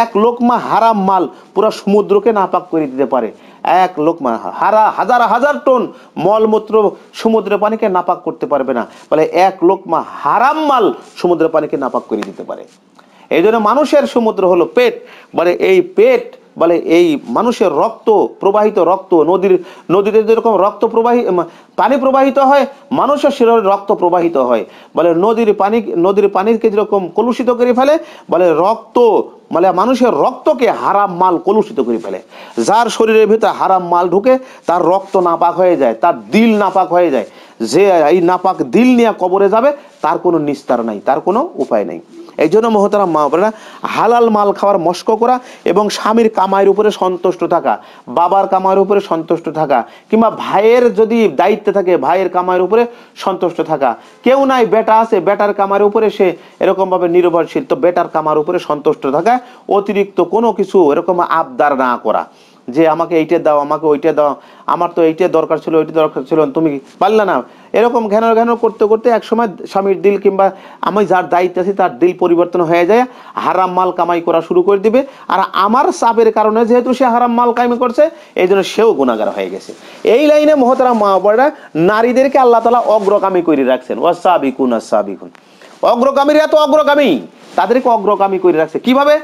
এক লোকমা হারাম মাল পুরো সমুদ্রকে নাপাক করে দিতে পারে এক লোকমা হারা হাজার হাজার টন মলমূত্র সমুদ্রের পানিকে নাপাক করতে পারবে না বলে এক লোকমা হারাম মাল সমুদ্রের পানিকে নাপাক করে দিতে পারে এই জন্য মানুষের সমুদ্র হলো পেট মানে এই পেট বলে এই মানুষের রক্ত প্রবাহিত রক্ত নদীর নদীতে যেরকম রক্ত প্রবাহী পানি প্রবাহিত হয় মানুষের শরীরে রক্ত প্রবাহিত হয় বলে নদীর পানি নদীর পানিকে যেরকম কলুষিত করে ফেলে বলে রক্ত মানে মানুষের রক্তকে হারাম মাল কলুষিত করে ফেলে যার শরীরের ভিতরে হারাম মাল ঢুকে তার রক্ত নাপাক হয়ে যায় তার দিল নাপাক হয়ে যায় যে এই নাপাক দিল নিয়ে কবরে যাবে তার কোনো নিস্তার নাই তার কোনো উপায় নাই এই জন্য মহতারা মা বোনেরা হালাল মাল খাওয়ার মস্ক করা এবং স্বামীর কামাইয়ের উপরে সন্তুষ্ট থাকা বাবার কামাইয়ের উপরে সন্তুষ্ট থাকা কিংবা ভাইয়ের যদি দায়িত্বে থাকে ভাইয়ের কামাইয়ের উপরে সন্তুষ্ট থাকা কেউ নাই বেটা আছে বেটার কামাইয়ের উপরে সে এরকমভাবে নির্ভরশীল তো বেটার কামার উপরে সন্তুষ্ট থাকা অতিরিক্ত কোনো কিছু এরকম আবদার না করা যে আমাকে এইটা দাও আমাকে ওইটা দাও আমার তো এইটা দরকার ছিল ওইটা দরকার ছিল তুমি পারলে না এরকম ঘেন ঘেন করতে করতে একসময় স্বামীর দিল কিংবা আমি যার দায়িত্ব আছি তার দিল পরিবর্তন হয়ে যায় হারাম মাল কামাই করা শুরু করে দিবে আর আমার চাপের কারণে যেহেতু সে হারাম মাল কামাই করছে এই জন্য সেও গুণাগার হয়ে গেছে এই লাইনে মহতারা মা নারীদেরকে আল্লাহ তালা অগ্রকামী করে রাখছেন ওয়াসাবিকুন সাবিকুন অগ্রগামীরা তো অগ্রগামী তাদেরকে অগ্রগামী করে রাখছে কিভাবে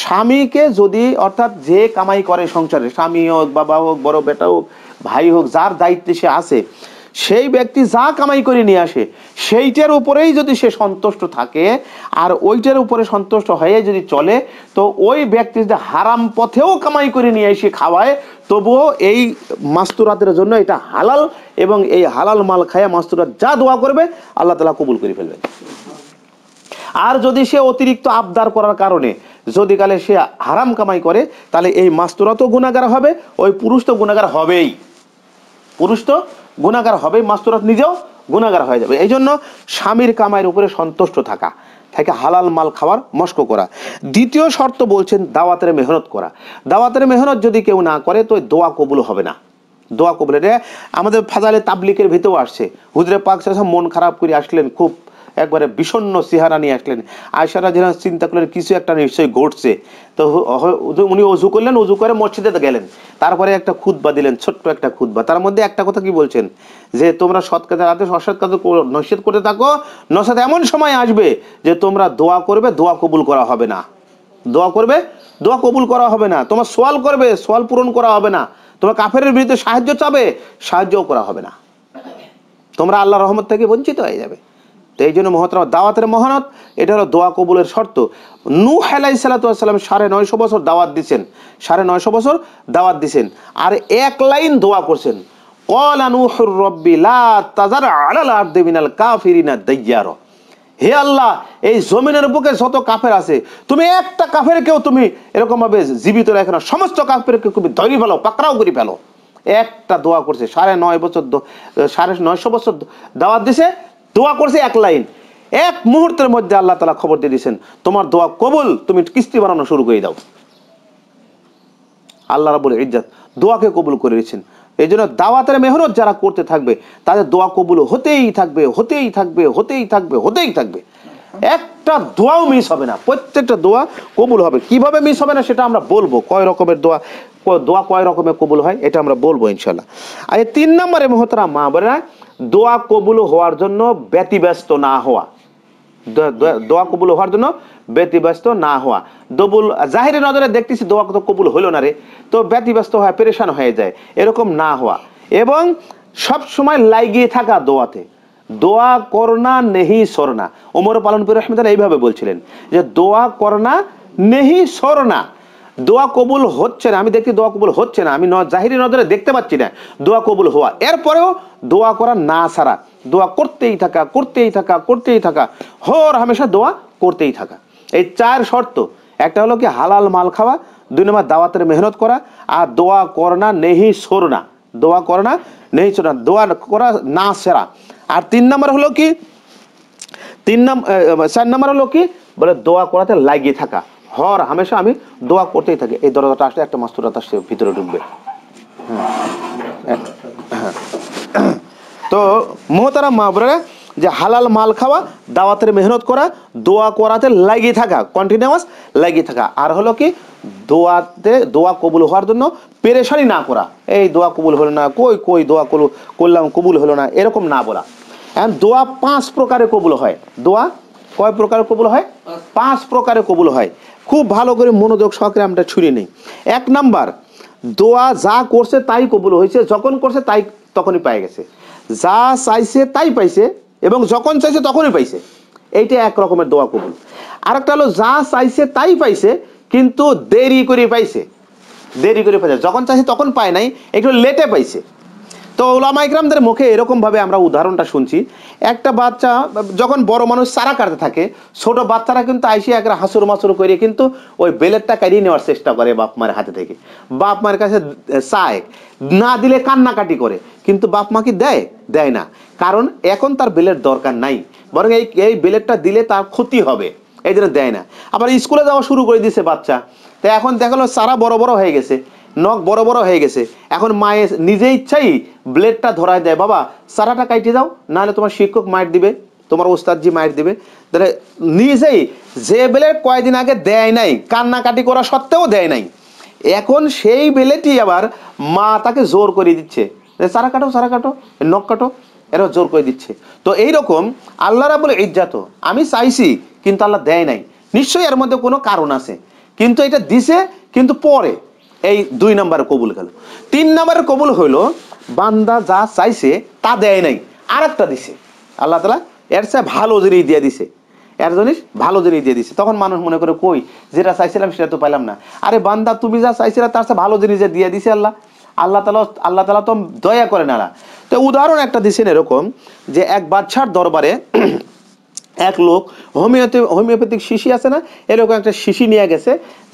স্বামীকে যদি অর্থাৎ যে কামাই করে সংসারে স্বামী হোক বাবা হোক বড় বেটা হোক ভাই হোক যার দায়িত্বে সে আসে সেই ব্যক্তি যা কামাই করে নিয়ে আসে সেইটার উপরেই যদি সে সন্তুষ্ট থাকে আর ওইটার উপরে সন্তুষ্ট হয়ে যদি চলে তো ওই ব্যক্তি যদি হারাম পথেও কামাই করে নিয়ে এসে খাওয়ায় তবুও এই মাস্তুরাতের জন্য এটা হালাল এবং এই হালাল মাল খাইয়া মাস্তুরাত যা দোয়া করবে আল্লাহ তালা কবুল করে ফেলবে আর যদি সে অতিরিক্ত আবদার করার কারণে যদি কালে সে হারাম কামাই করে তাহলে এই মাস্তুরা তো গুণাগার হবে ওই পুরুষ তো গুণাগার হবেই পুরুষ তো গুণাগার হবে মাস্তুরাত নিজেও গুণাগার হয়ে যাবে এই জন্য স্বামীর কামাইয়ের উপরে সন্তুষ্ট থাকা থেকে হালাল মাল খাওয়ার মস্ক করা দ্বিতীয় শর্ত বলছেন দাওয়াতের মেহনত করা দাওয়াতের মেহনত যদি কেউ না করে তো দোয়া কবুল হবে না দোয়া কবুল এটা আমাদের ফাজালে তাবলিকের ভিতরেও আসছে হুজরে পাক মন খারাপ করে আসলেন খুব একবারে বিষণ্ন চেহারা নিয়ে আসলেন আয়সারা যেন চিন্তা করলেন কিছু একটা নিশ্চয়ই ঘটছে তো উনি অজু করলেন অজু করে মসজিদে গেলেন তারপরে একটা খুদ্া দিলেন ছোট্ট একটা খুদ্া তার মধ্যে একটা কথা কি বলছেন যে তোমরা সৎ কাজের আদেশ অসৎ কাজ নসিহত করতে থাকো নসদ এমন সময় আসবে যে তোমরা দোয়া করবে দোয়া কবুল করা হবে না দোয়া করবে দোয়া কবুল করা হবে না তোমার সোয়াল করবে সোয়াল পূরণ করা হবে না তোমার কাফের বিরুদ্ধে সাহায্য চাবে সাহায্যও করা হবে না তোমরা আল্লাহ রহমত থেকে বঞ্চিত হয়ে যাবে তো এই জন্য মহতরম দাওয়াতের মহানত এটা হলো দোয়া কবুলের শর্ত নু হেলাই সালাতাম সাড়ে নয়শো বছর দাওয়াত দিছেন সাড়ে নয়শো বছর দাওয়াত দিছেন আর এক লাইন দোয়া করছেন হে আল্লাহ এই জমিনের বুকে যত কাফের আছে তুমি একটা কাফের কেউ তুমি এরকমভাবে জীবিত রেখে না সমস্ত কাফের কেউ তুমি ধরি ফেলো পাকড়াও করে ফেলো একটা দোয়া করছে সাড়ে নয় বছর সাড়ে নয়শো বছর দাওয়াত দিছে দোয়া করছে এক লাইন এক মুহূর্তের মধ্যে আল্লাহ তালা খবর দিয়ে দিয়েছেন তোমার দোয়া কবুল তুমি কিস্তি বানানো শুরু করে দাও আল্লাহ রাবুল ইজ্জাত দোয়াকে কবুল করে দিয়েছেন এই জন্য দাওয়াতের মেহনত যারা করতে থাকবে তাদের দোয়া কবুল হতেই থাকবে হতেই থাকবে হতেই থাকবে হতেই থাকবে একটা দোয়াও মিস হবে না প্রত্যেকটা দোয়া কবুল হবে কিভাবে মিস হবে না সেটা আমরা বলবো কয় রকমের দোয়া দোয়া কয় রকমের কবুল হয় এটা আমরা বলবো ইনশাল্লাহ আর তিন নম্বরে মহতরা মা না দোয়া কবুল হওয়ার জন্য ব্যতিব্যস্ত না হওয়া দোয়া কবুল হওয়ার জন্য ব্যতিব্যস্ত না হওয়া দবুল জাহিরের নজরে দেখতেছি দোয়া কত কবুল হইল না রে তো ব্যতিব্যস্ত হয় পেরেশান হয়ে যায় এরকম না হওয়া এবং সব সময় লাগিয়ে থাকা দোয়াতে দোয়া করোনা নেহি সরনা ওমর পালনপুর রহমদান এইভাবে বলছিলেন যে দোয়া করোনা নেহি সরনা দোয়া কবুল হচ্ছে না আমি দেখি দোয়া কবুল হচ্ছে না আমি জাহিরি নজরে দেখতে পাচ্ছি না দোয়া কবুল হওয়া এরপরেও দোয়া করা না সারা দোয়া করতেই থাকা করতেই থাকা করতেই থাকা হর হামেশা দোয়া করতেই থাকা এই চার শর্ত একটা হলো কি হালাল মাল খাওয়া দুই নম্বর দাওয়াতের মেহনত করা আর দোয়া করোনা নেহি সরনা দোয়া করোনা নেহি সরনা দোয়া করা না সেরা আর তিন নম্বর হলো কি তিন নম্বর চার নম্বর হলো কি বলে দোয়া করাতে লাগিয়ে থাকা হর হামেশা আমি দোয়া করতেই থাকি এই দরজাটা আসলে একটা মাস্তুরাত তার ভিতরে ঢুকবে হ্যাঁ। তো মোহতারা মা বলে যে হালাল মাল খাওয়া দাওয়াতের মেহনত করা দোয়া করাতে লাগিয়ে থাকা কন্টিনিউয়াস লাগিয়ে থাকা আর হলো কি দোয়াতে দোয়া কবুল হওয়ার জন্য পেরেশানি না করা এই দোয়া কবুল হলো না কই কই দোয়া কবুল করলাম কবুল হলো না এরকম না বলা এখন দোয়া পাঁচ প্রকারে কবুল হয় দোয়া কয় প্রকারে কবুল হয় পাঁচ প্রকারে কবুল হয় খুব ভালো করে মনোযোগ সহকারে আমরা ছুঁড়ে নিই এক নাম্বার দোয়া যা করছে তাই কবুল হয়েছে যখন করছে তাই তখনই পাই গেছে যা চাইছে তাই পাইছে এবং যখন চাইছে তখনই পাইছে এইটা এক রকমের দোয়া কবুল আরেকটা হলো যা চাইছে তাই পাইছে কিন্তু দেরি করে পাইছে দেরি করে পাইছে যখন চাইছে তখন পায় নাই একটু লেটে পাইছে তো ওলামাইকরামদের মুখে এরকমভাবে আমরা উদাহরণটা শুনছি একটা বাচ্চা যখন বড় মানুষ সারা কাটতে থাকে ছোট বাচ্চারা কিন্তু আইসি একরা হাসুর মাসুর করে কিন্তু ওই বেলেটটা কাটিয়ে নেওয়ার চেষ্টা করে বাপ মার হাতে থেকে বাপ মার কাছে চায় না দিলে কান্নাকাটি করে কিন্তু বাপ মা কি দেয় দেয় না কারণ এখন তার বেলেট দরকার নাই বরং এই এই বেলেটটা দিলে তার ক্ষতি হবে এই জন্য দেয় না আবার স্কুলে যাওয়া শুরু করে দিছে বাচ্চা তো এখন দেখালো সারা বড় বড় হয়ে গেছে নখ বড় বড় হয়ে গেছে এখন মায়ের নিজে ইচ্ছাই ব্লেডটা ধরায় দেয় বাবা সারাটা কাইটে দাও নাহলে তোমার শিক্ষক মায়ের দিবে তোমার ওস্তাদজি মায়ের দিবে তাহলে নিজেই যে ব্লেড কয়েকদিন আগে দেয় নাই কান্নাকাটি করা সত্ত্বেও দেয় নাই এখন সেই ব্লেডটি আবার মা তাকে জোর করে দিচ্ছে সারা কাটো সারা কাটো নখ কাটো এরা জোর করে দিচ্ছে তো এই রকম আল্লাহ রাবুল ইজ্জাত আমি চাইছি কিন্তু আল্লাহ দেয় নাই নিশ্চয়ই এর মধ্যে কোনো কারণ আছে কিন্তু এটা দিছে কিন্তু পরে এই দুই নাম্বার কবুল গেল তিন নাম্বারের কবুল হইল বান্দা যা চাইছে তা দেয় নাই আর একটা দিছে আল্লাহ তালা এর চাই ভালো জিনিস দিয়ে দিছে এর জিনিস ভালো জিনিস দিয়ে দিছে তখন মানুষ মনে করে কই যেটা চাইছিলাম সেটা তো পাইলাম না আরে বান্দা তুমি যা চাইছিল তার চেয়ে ভালো জিনিস দিয়ে দিছে আল্লাহ আল্লাহ তালা আল্লাহ তালা তো দয়া করে না তো উদাহরণ একটা দিছেন এরকম যে এক বাচ্চার দরবারে এক লোক হোমিওতে হোমিওপ্যাথিক শিশি আছে না এরকম একটা শিশি নিয়ে গেছে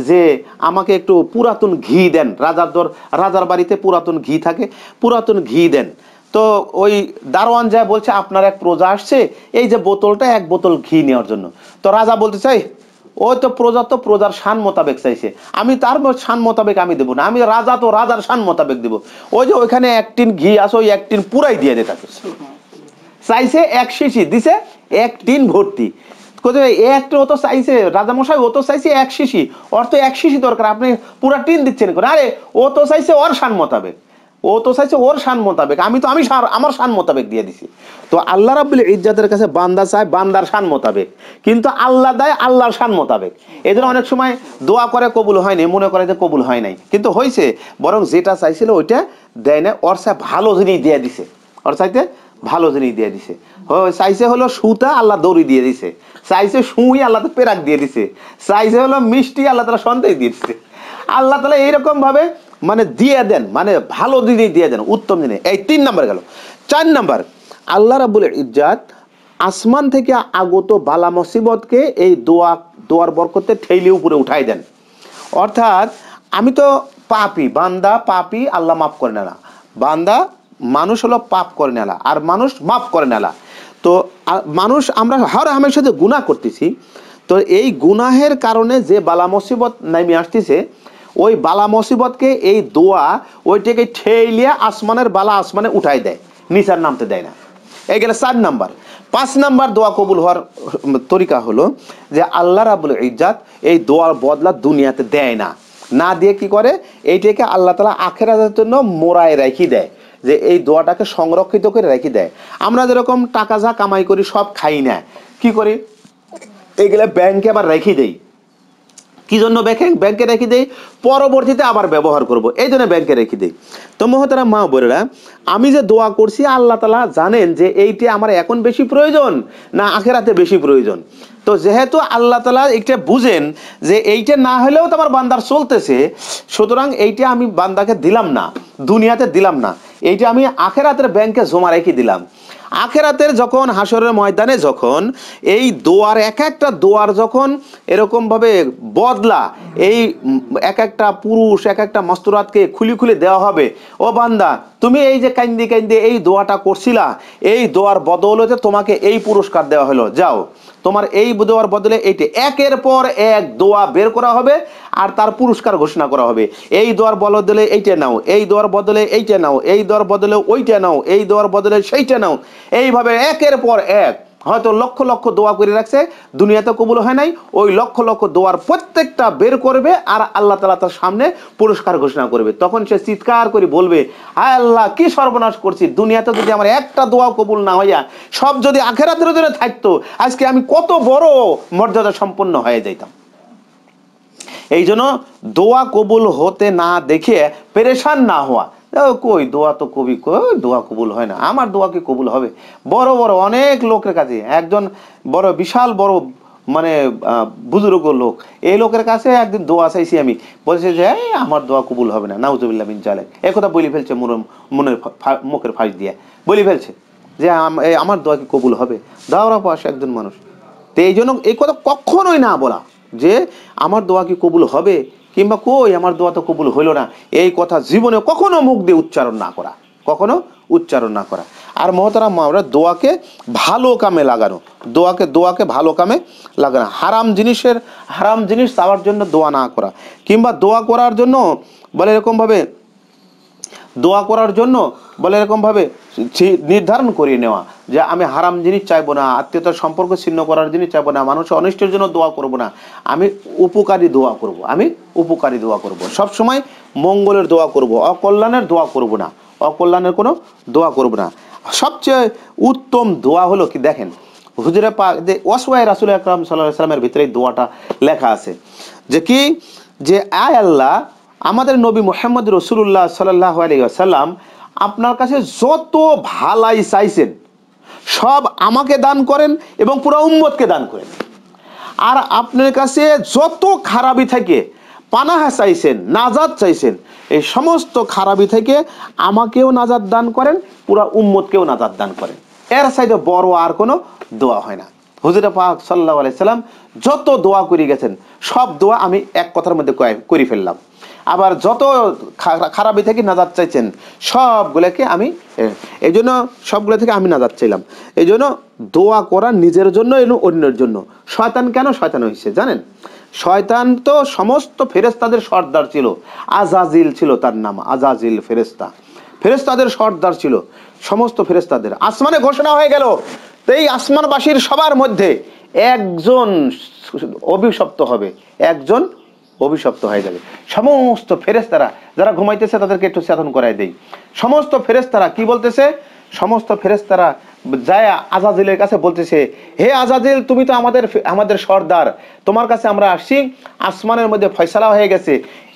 যে আমাকে একটু পুরাতন ঘি দেন রাজার দর রাজার বাড়িতে পুরাতন ঘি থাকে পুরাতন ঘি দেন তো ওই দারোয়ান যা বলছে আপনার এক প্রজা আসছে এই যে বোতলটা এক বোতল ঘি নেওয়ার জন্য তো রাজা বলতে চাই ও তো প্রজা তো প্রজার শান মোতাবেক চাইছে আমি তার শান মোতাবেক আমি দেবো না আমি রাজা তো রাজার শান মোতাবেক দেবো ওই যে ওইখানে একটিন ঘি আসো ওই একটিন পুরাই দিয়ে দেয় তাকে চাইছে এক শিশি দিছে এক টিন ভর্তি কোথায় একটা ও তো চাইছে রাজামশাই ও তো চাইছে এক শিশি ওর তো এক শিশি দরকার আপনি পুরা টিন দিচ্ছেন করে আরে ও তো চাইছে ওর সান মোতাবেক ও তো চাইছে ওর শান মোতাবেক আমি তো আমি আমার শান মোতাবেক দিয়ে দিছি তো আল্লাহ রাবুল ইজ্জাতের কাছে বান্দা চায় বান্দার শান মোতাবেক কিন্তু আল্লাহ দেয় আল্লাহর শান মোতাবেক এদের অনেক সময় দোয়া করে কবুল হয়নি মনে করে যে কবুল হয় নাই কিন্তু হয়েছে বরং যেটা চাইছিল ওইটা দেয় না ওর চায় ভালো জিনিস দিয়ে দিছে ওর চাইতে ভালো জিনিস দিয়ে দিছে চাইছে হলো সুতা আল্লাহ দড়ি দিয়ে দিছে চাইছে সুই আল্লাহ তো পেরাক দিয়ে দিছে চাইছে হলো মিষ্টি আল্লাহ তালা সন্দেহ দিয়ে দিছে আল্লাহ তালা এইরকমভাবে মানে দিয়ে দেন মানে ভালো দিদি দিয়ে দেন উত্তম দিনে এই তিন নাম্বার গেল চার নাম্বার আল্লাহ রাবুল ইজাত আসমান থেকে আগত বালা মুসিবতকে এই দোয়া দোয়ার বরকতে ঠেলে উপরে উঠাই দেন অর্থাৎ আমি তো পাপি বান্দা পাপি আল্লাহ মাফ করে নেলা বান্দা মানুষ হলো পাপ করে নেলা আর মানুষ মাফ করে নেলা তো মানুষ আমরা হর হামেশা যে গুণা করতেছি তো এই গুনাহের কারণে যে বালা মুসিবত নামে আসতেছে ওই বালা মুসিবতকে এই দোয়া ওইটাকে ঠেলিয়া আসমানের বালা আসমানে উঠাই দেয় নিচার নামতে দেয় না এই গেলে চার নাম্বার পাঁচ নাম্বার দোয়া কবুল হওয়ার তরিকা হলো যে আল্লাহ রাবুল ইজাত এই দোয়ার বদলা দুনিয়াতে দেয় না না দিয়ে কি করে এইটাকে আল্লাহ তালা আখেরাতের জন্য মোড়ায় রেখে দেয় যে এই দোয়াটাকে সংরক্ষিত করে রেখে দেয় আমরা যেরকম টাকা যা কামাই করি সব খাই না কি করি এগুলো ব্যাংকে আবার রেখে দেই কি জন্য ব্যাংকে ব্যাংকে রেখে দেই পরবর্তীতে আবার ব্যবহার করব এই জন্য ব্যাংকে রেখে দেই তো মহতারা মা বোনেরা আমি যে দোয়া করছি আল্লাহ তালা জানেন যে এইটি আমার এখন বেশি প্রয়োজন না আখেরাতে বেশি প্রয়োজন তো যেহেতু আল্লাহ তালা এইটা বুঝেন যে এইটা না হলেও তো আমার বান্দার চলতেছে সুতরাং এইটা আমি বান্দাকে দিলাম না দুনিয়াতে দিলাম না এইটা আমি আখেরাতের ব্যাংকে জমা রেখে দিলাম আখেরাতের যখন হাসরের ময়দানে যখন এই দোয়ার এক একটা দোয়ার যখন এরকমভাবে বদলা এই এক একটা পুরুষ এক একটা মস্তরাতকে খুলি খুলে দেওয়া হবে ও বান্দা তুমি এই যে কান্দি কান্দি এই দোয়াটা করছিলা এই দোয়ার বদৌলতে তোমাকে এই পুরস্কার দেওয়া হলো যাও তোমার এই দেওয়ার বদলে এটি একের পর এক দোয়া বের করা হবে আর তার পুরস্কার ঘোষণা করা হবে এই দোয়ার বদলে এইটা নাও এই দোয়ার বদলে এইটা নাও এই দোয়ার বদলে ওইটা নাও এই দোয়ার বদলে সেইটা নাও এইভাবে একের পর এক হয়তো লক্ষ লক্ষ দোয়া করে রাখছে দুনিয়াতে কবুল হয় নাই ওই লক্ষ লক্ষ দোয়ার প্রত্যেকটা বের করবে আর আল্লাহ তালা তার সামনে পুরস্কার ঘোষণা করবে তখন সে চিৎকার করে বলবে হায় আল্লাহ কি সর্বনাশ করছি দুনিয়াতে যদি আমার একটা দোয়া কবুল না হইয়া সব যদি আখেরা ধরে ধরে থাকতো আজকে আমি কত বড় মর্যাদা সম্পন্ন হয়ে যাইতাম এই জন্য দোয়া কবুল হতে না দেখে পেরেশান না হওয়া কই দোয়া তো কবি দোয়া কবুল হয় না আমার দোয়া কি কবুল হবে বড় বড় অনেক লোকের কাছে একজন বড় বিশাল বড় মানে বুজুর্গ লোক এই লোকের কাছে একদিন দোয়া চাইছি আমি বলছে যে আমার দোয়া কবুল হবে না নাউজুবিল্লা বিন জালেক একথা বলি ফেলছে মনের মুখের ফাঁস দিয়ে বলি ফেলছে যে আমার দোয়া কি কবুল হবে দাওরা পাশ একজন মানুষ তো এই জন্য এই কথা কখনোই না বলা যে আমার দোয়া কি কবুল হবে কিংবা কই আমার দোয়া তো কবুল হইল না এই কথা জীবনে কখনো মুখ দিয়ে উচ্চারণ না করা কখনো উচ্চারণ না করা আর মহতারা আমরা দোয়াকে ভালো কামে লাগানো দোয়াকে দোয়াকে ভালো কামে লাগানো হারাম জিনিসের হারাম জিনিস চাওয়ার জন্য দোয়া না করা কিংবা দোয়া করার জন্য বলে এরকমভাবে দোয়া করার জন্য বলে এরকমভাবে নির্ধারণ করিয়ে নেওয়া যে আমি হারাম জিনিস চাইবো না আত্মীয়তার সম্পর্ক ছিন্ন করার জিনিস চাইবো না মানুষের অনিষ্টের জন্য দোয়া করব না আমি উপকারী দোয়া করব আমি উপকারী দোয়া করব সব সময় মঙ্গলের দোয়া করব অকল্যাণের দোয়া করব না অকল্যাণের কোনো দোয়া করব না সবচেয়ে উত্তম দোয়া হলো কি দেখেন হুজুরে পাক যে ওয়াসওয়াই রাসুল আকরাম সাল্লাহ ইসলামের ভিতরে দোয়াটা লেখা আছে যে কি যে আয় আল্লাহ আমাদের নবী মোহাম্মদ রসুল্লাহ সাল্লাহ আলী আসাল্লাম আপনার কাছে যত ভালাই চাইছেন সব আমাকে দান করেন এবং পুরো উম্মতকে দান করেন আর আপনার কাছে যত খারাপই থাকে পানাহা চাইছেন নাজাদ চাইছেন এই সমস্ত খারাপই থেকে আমাকেও নাজাদ দান করেন পুরা উম্মতকেও নাজাদ দান করেন এর সাইডে বড় আর কোনো দোয়া হয় না হুজুরে পাক সাল্লাহ আলাইসাল্লাম যত দোয়া করে গেছেন সব দোয়া আমি এক কথার মধ্যে করে ফেললাম আবার যত খারাপি থেকে নাজাদ চাইছেন সবগুলোকে আমি এই জন্য সবগুলো থেকে আমি নাজাদ চাইলাম এই জন্য দোয়া করা নিজের জন্য এবং অন্যের জন্য শয়তান কেন শয়তান হয়েছে জানেন শয়তান তো সমস্ত ফেরেস্তাদের সর্দার ছিল আজাজিল ছিল তার নাম আজাজিল ফেরেস্তা ফেরেস্তাদের সর্দার ছিল সমস্ত ফেরেস্তাদের আসমানে ঘোষণা হয়ে গেল তো এই আসমানবাসীর সবার মধ্যে একজন অভিশপ্ত হবে একজন অভিশপ্ত হয়ে যাবে সমস্ত ফেরেস্তারা যারা ঘুমাইতেছে তাদেরকে একটু চেতন করায় দেই সমস্ত ফেরেস্তারা কি বলতেছে সমস্ত ফেরেস্তারা যায়া আজাজিলের কাছে বলতেছে হে আজাজিল তুমি তো আমাদের আমাদের সর্দার তোমার কাছে আমরা আসছি আসমানের মধ্যে ফয়সালা হয়ে গেছে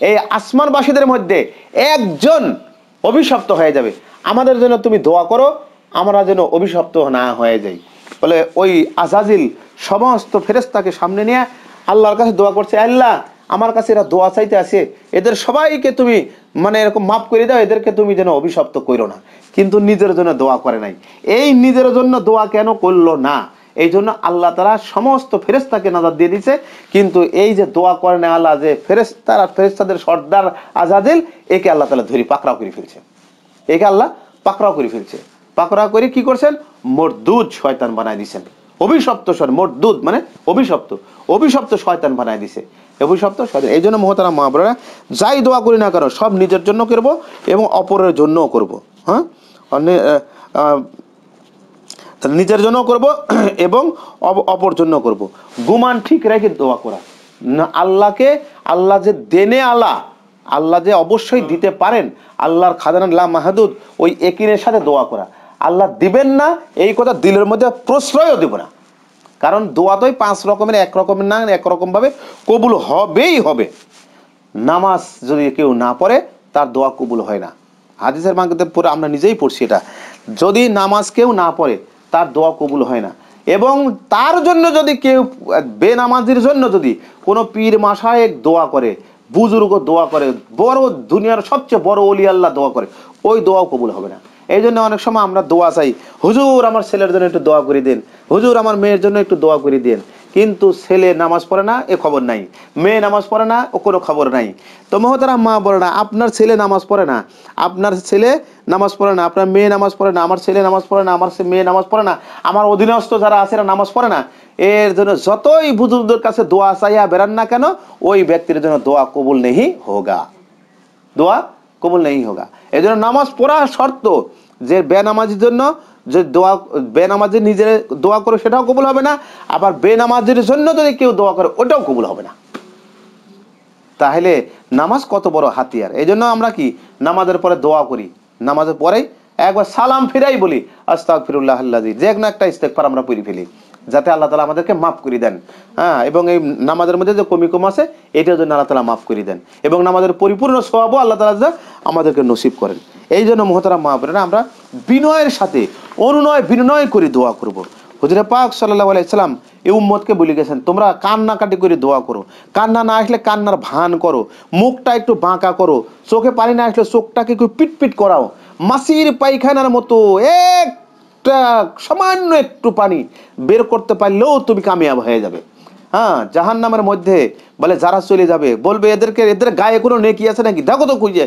এই আসমানবাসীদের মধ্যে একজন অভিশপ্ত হয়ে যাবে আমাদের জন্য তুমি দোয়া করো আমরা যেন অভিশপ্ত না হয়ে যাই বলে ওই আজাজিল সমস্ত ফেরেস্তাকে সামনে নিয়ে আল্লাহর কাছে দোয়া করছে আল্লাহ আমার কাছে এরা দোয়া চাইতে আসে এদের সবাইকে তুমি মানে এরকম মাফ করে দাও এদেরকে তুমি যেন অভিশপ্ত করো না কিন্তু নিজের জন্য দোয়া করে নাই এই নিজের জন্য দোয়া কেন করলো না এই জন্য আল্লাহ তারা সমস্ত ফেরেস্তাকে নজর দিয়ে দিছে কিন্তু এই যে দোয়া করে করেন আল্লাহ যে ফেরেস্তার আর ফেরেস্তাদের সর্দার আজাদিল একে আল্লাহ তালা ধরি পাকড়াও করে ফেলছে একে আল্লাহ পাকড়াও করে ফেলছে পাকড়াও করে কি করছেন মরদুদ শয়তান বানায় দিছেন অভিশপ্ত সর মরদুদ মানে অভিশপ্ত অভিশপ্ত শয়তান বানায় দিছে অভিশপ্ত স্বাধীন এই জন্য মহতারা মা যাই দোয়া করি না কেন সব নিজের জন্য করব এবং অপরের জন্যও করব হ্যাঁ নিজের জন্য করব *clears throat* এবং অপর জন্য করব গুমান ঠিক রেখে দোয়া করা না আল্লাহকে আল্লাহ যে দেনে আলা আল্লাহ যে অবশ্যই দিতে পারেন আল্লাহর খাদানাল্লাহ মাহাদুদ ওই একিনের সাথে দোয়া করা আল্লাহ দিবেন না এই কথা দিলের মধ্যে প্রশ্রয়ও দেব না কারণ দোয়া তো পাঁচ রকমের একরকমের না না একরকমভাবে কবুল হবেই হবে নামাজ যদি কেউ না পড়ে তার দোয়া কবুল হয় না হাদিসের মাঙ্গতে পরে আমরা নিজেই পড়ছি এটা যদি নামাজ কেউ না পড়ে তার দোয়া কবুল হয় না এবং তার জন্য যদি কেউ বেনামাজির জন্য যদি কোনো পীর মাসায় দোয়া করে বুজুর্গ দোয়া করে বড় দুনিয়ার সবচেয়ে বড় অলিয়াল্লা দোয়া করে ওই দোয়াও কবুল হবে না এই জন্য অনেক সময় আমরা দোয়া চাই হুজুর আমার ছেলের জন্য একটু দোয়া করে দিন হুজুর আমার মেয়ের জন্য একটু দোয়া করে দিন কিন্তু ছেলে নামাজ পড়ে না এ খবর নাই মেয়ে নামাজ পড়ে না ও কোনো খবর নাই তো মহতারা মা বলে না আপনার ছেলে নামাজ পড়ে না আপনার ছেলে নামাজ পড়ে না আপনার মেয়ে নামাজ পড়ে না আমার ছেলে নামাজ পড়ে না আমার মেয়ে নামাজ পড়ে না আমার অধীনস্থ যারা আছে নামাজ পড়ে না এর জন্য যতই বুজুর্গদের কাছে দোয়া চাইয়া বেড়ান না কেন ওই ব্যক্তির জন্য দোয়া কবুল নেহি হোগা দোয়া কবুল নেই হোগা এই জন্য নামাজ পড়া শর্ত যে বেনামাজির জন্য যে দোয়া বেনামাজি নিজের দোয়া করে সেটাও কবুল হবে না আবার বেনামাজির জন্য যদি কেউ দোয়া করে ওটাও কবুল হবে না তাহলে নামাজ কত বড় হাতিয়ার এই জন্য আমরা কি নামাজের পরে দোয়া করি নামাজের পরে একবার সালাম ফিরাই বলি আস্তাক ফিরুল্লাহ আল্লাহ যে কোনো একটা পর আমরা পড়ি ফেলি যাতে আল্লাহ তালা আমাদেরকে মাফ করে দেন হ্যাঁ এবং এই নামাজের মধ্যে যে কমি কম আছে এটাও যেন আল্লাহ তালা মাফ করে দেন এবং নামাজের পরিপূর্ণ স্বভাবও আল্লাহ তালা আমাদেরকে নসিব করেন এই জন্য মহতারা মাহবুরা আমরা বিনয়ের সাথে অনুনয় বিনয় করে দোয়া করব। হুজরে পাক সাল্লাহ আলাইসালাম এই উম্মতকে বলে গেছেন তোমরা কান্নাকাটি করে দোয়া করো কান্না না আসলে কান্নার ভান করো মুখটা একটু বাঁকা করো চোখে পানি না আসলে চোখটাকে একটু পিটপিট করাও মাসির পায়খানার মতো একটা সামান্য একটু পানি বের করতে পারলেও তুমি কামিয়াব হয়ে যাবে হ্যাঁ জাহান নামের মধ্যে বলে যারা চলে যাবে বলবে এদেরকে এদের গায়ে কোনো নেকি আছে নাকি দেখো তো খুঁজে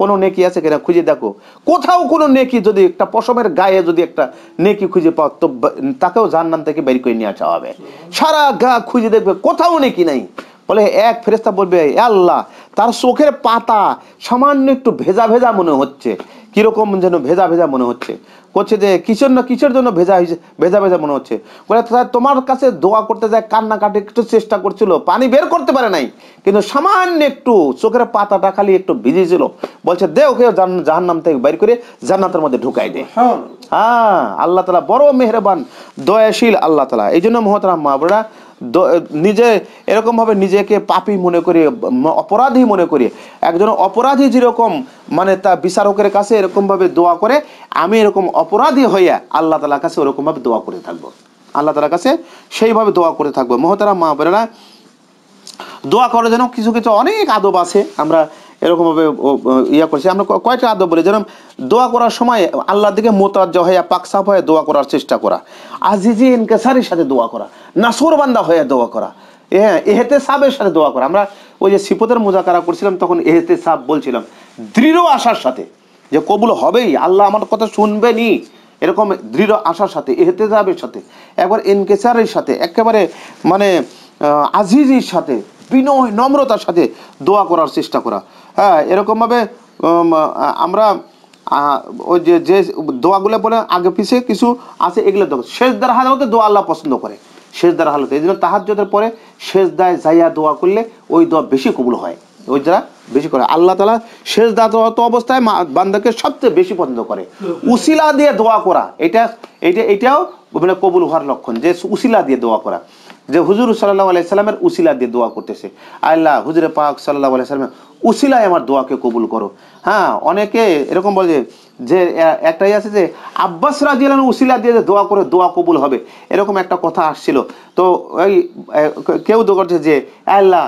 কোনো নেকি আছে কিনা খুঁজে দেখো কোথাও কোনো নেকি যদি একটা পশমের গায়ে যদি একটা নেকি খুঁজে পাও তো তাকেও জাহান্নাম থেকে বের করে নিয়ে আসা হবে সারা গা খুঁজে দেখবে কোথাও নেকি নাই বলে এক ফেরেস্তা বলবে আল্লাহ তার চোখের পাতা সামান্য একটু ভেজা ভেজা মনে হচ্ছে কিরকম যেন ভেজা ভেজা মনে হচ্ছে করছে যে কিসের না কিসের জন্য ভেজা হয়েছে ভেজা ভেজা মনে হচ্ছে বলে তোমার কাছে দোয়া করতে যায় কান্নাকাটি একটু চেষ্টা করছিল পানি বের করতে পারে নাই কিন্তু সামান্য একটু চোখের পাতাটা খালি একটু ভিজেছিল বলছে দে ওকে জাহান নাম থেকে বাইর করে জান্নাতের মধ্যে ঢুকাই দে হ্যাঁ, হ্যাঁ আল্লাহ তালা বড় মেহরবান দয়াশীল আল্লাহ তালা এই জন্য মহতারাম মাবরা নিজে এরকমভাবে নিজেকে পাপি মনে করি অপরাধী মনে করি একজন অপরাধী যেরকম মানে তা বিচারকের কাছে এরকমভাবে দোয়া করে আমি এরকম অপরাধী হইয়া আল্লাহ তালার কাছে ওরকমভাবে দোয়া করে থাকবো আল্লাহ তালার কাছে সেইভাবে দোয়া করে থাকবো মহতারা মা বোনেরা দোয়া করার জন্য কিছু কিছু অনেক আদব আছে আমরা এরকমভাবে ইয়া করছি আমরা কয়েকটা আদব বলি যেরকম দোয়া করার সময় আল্লাহর দিকে মোতাজ্জ হয়ে পাকসাপ হয়ে দোয়া করার চেষ্টা করা আজিজি ইনকেসারির সাথে দোয়া করা নাসরবান্দা হয়ে দোয়া করা হ্যাঁ এহেতে সাবের সাথে দোয়া করা আমরা ওই যে সিপতের মোজাকারা করছিলাম তখন এহেতে সাব বলছিলাম দৃঢ় আশার সাথে যে কবুল হবেই আল্লাহ আমার কথা শুনবেনি এরকম দৃঢ় আশার সাথে এহেতে সাবের সাথে একবার ইনকেসারের সাথে একেবারে মানে আজিজির সাথে বিনয় নম্রতার সাথে দোয়া করার চেষ্টা করা হ্যাঁ এরকমভাবে আমরা ওই যে যে দোয়াগুলো বলে আগে পিছিয়ে কিছু আছে এগুলো দোয়া শেষ দ্বার হালতে দোয়া আল্লাহ পছন্দ করে শেষ দ্বার হালতে এই জন্য তাহার তাহাজ্যদের পরে শেষ দায় যাইয়া দোয়া করলে ওই দোয়া বেশি কবুল হয় ওই যারা বেশি করে আল্লাহ তালা শেষ দাঁত অবস্থায় বান্দাকে সবচেয়ে বেশি পছন্দ করে উসিলা দিয়ে দোয়া করা এটা এটা এটাও মানে কবুল হওয়ার লক্ষণ যে উসিলা দিয়ে দোয়া করা যে হুজুর সাল্লাহ আলাইসাল্লামের উসিলা দিয়ে দোয়া করতেছে আল্লাহ হুজুরে পাক সাল্লাহ আলাইসাল্লামের উসিলায় আমার দোয়াকে কবুল করো হ্যাঁ অনেকে এরকম বলে যে একটাই আছে যে আব্বাস রাজিয়াল উসিলা দিয়ে দোয়া করে দোয়া কবুল হবে এরকম একটা কথা আসছিল তো ওই কেউ দো করছে যে আল্লাহ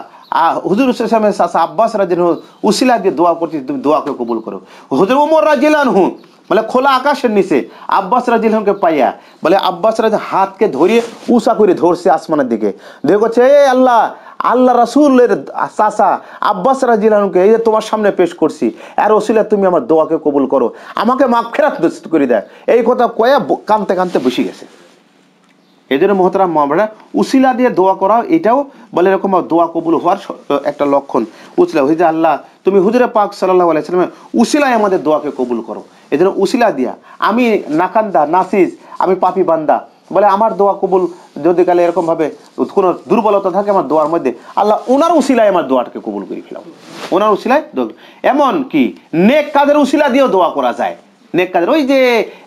হুজুর ইসলামের শাসা আব্বাস রাজিয়াল উসিলা দিয়ে দোয়া করছি তুমি দোয়াকে কবুল করো হুজুর উমর রাজিয়াল হুঁ বলে খোলা আকাশের নিচে আব্বাস রাজিলকে পাইয়া বলে আব্বাস রাজ হাতকে ধরিয়ে উষা করে ধরছে আসমানের দিকে দেখছে এ আল্লাহ আল্লাহ রাসুলের চাষা আব্বাস রাজিলকে এই যে তোমার সামনে পেশ করছি আর ওসিলা তুমি আমার দোয়াকে কবুল করো আমাকে মাপ ফেরাত করে দেয় এই কথা কয়া কানতে কানতে বসে গেছে এই জন্য মহতারাম মহামারা উসিলা দিয়ে দোয়া করা এটাও বলে এরকম দোয়া কবুল হওয়ার একটা লক্ষণ উসিলা হুজে আল্লাহ তুমি হুজুরে পাক সাল্লাহ আলাইসালামের উসিলায় আমাদের দোয়াকে কবুল করো এই জন্য উসিলা দিয়া আমি নাকান্দা নাসিস আমি পাপি বান্দা বলে আমার দোয়া কবুল যদি কালে এরকমভাবে কোনো দুর্বলতা থাকে আমার দোয়ার মধ্যে আল্লাহ ওনার উশিলায় আমার দোয়াটাকে কবুল করে ফেলাম ওনার উশিলায় এমন কি নেক কাদের উশিলা দিয়েও দোয়া করা যায় নেক কাজের ওই যে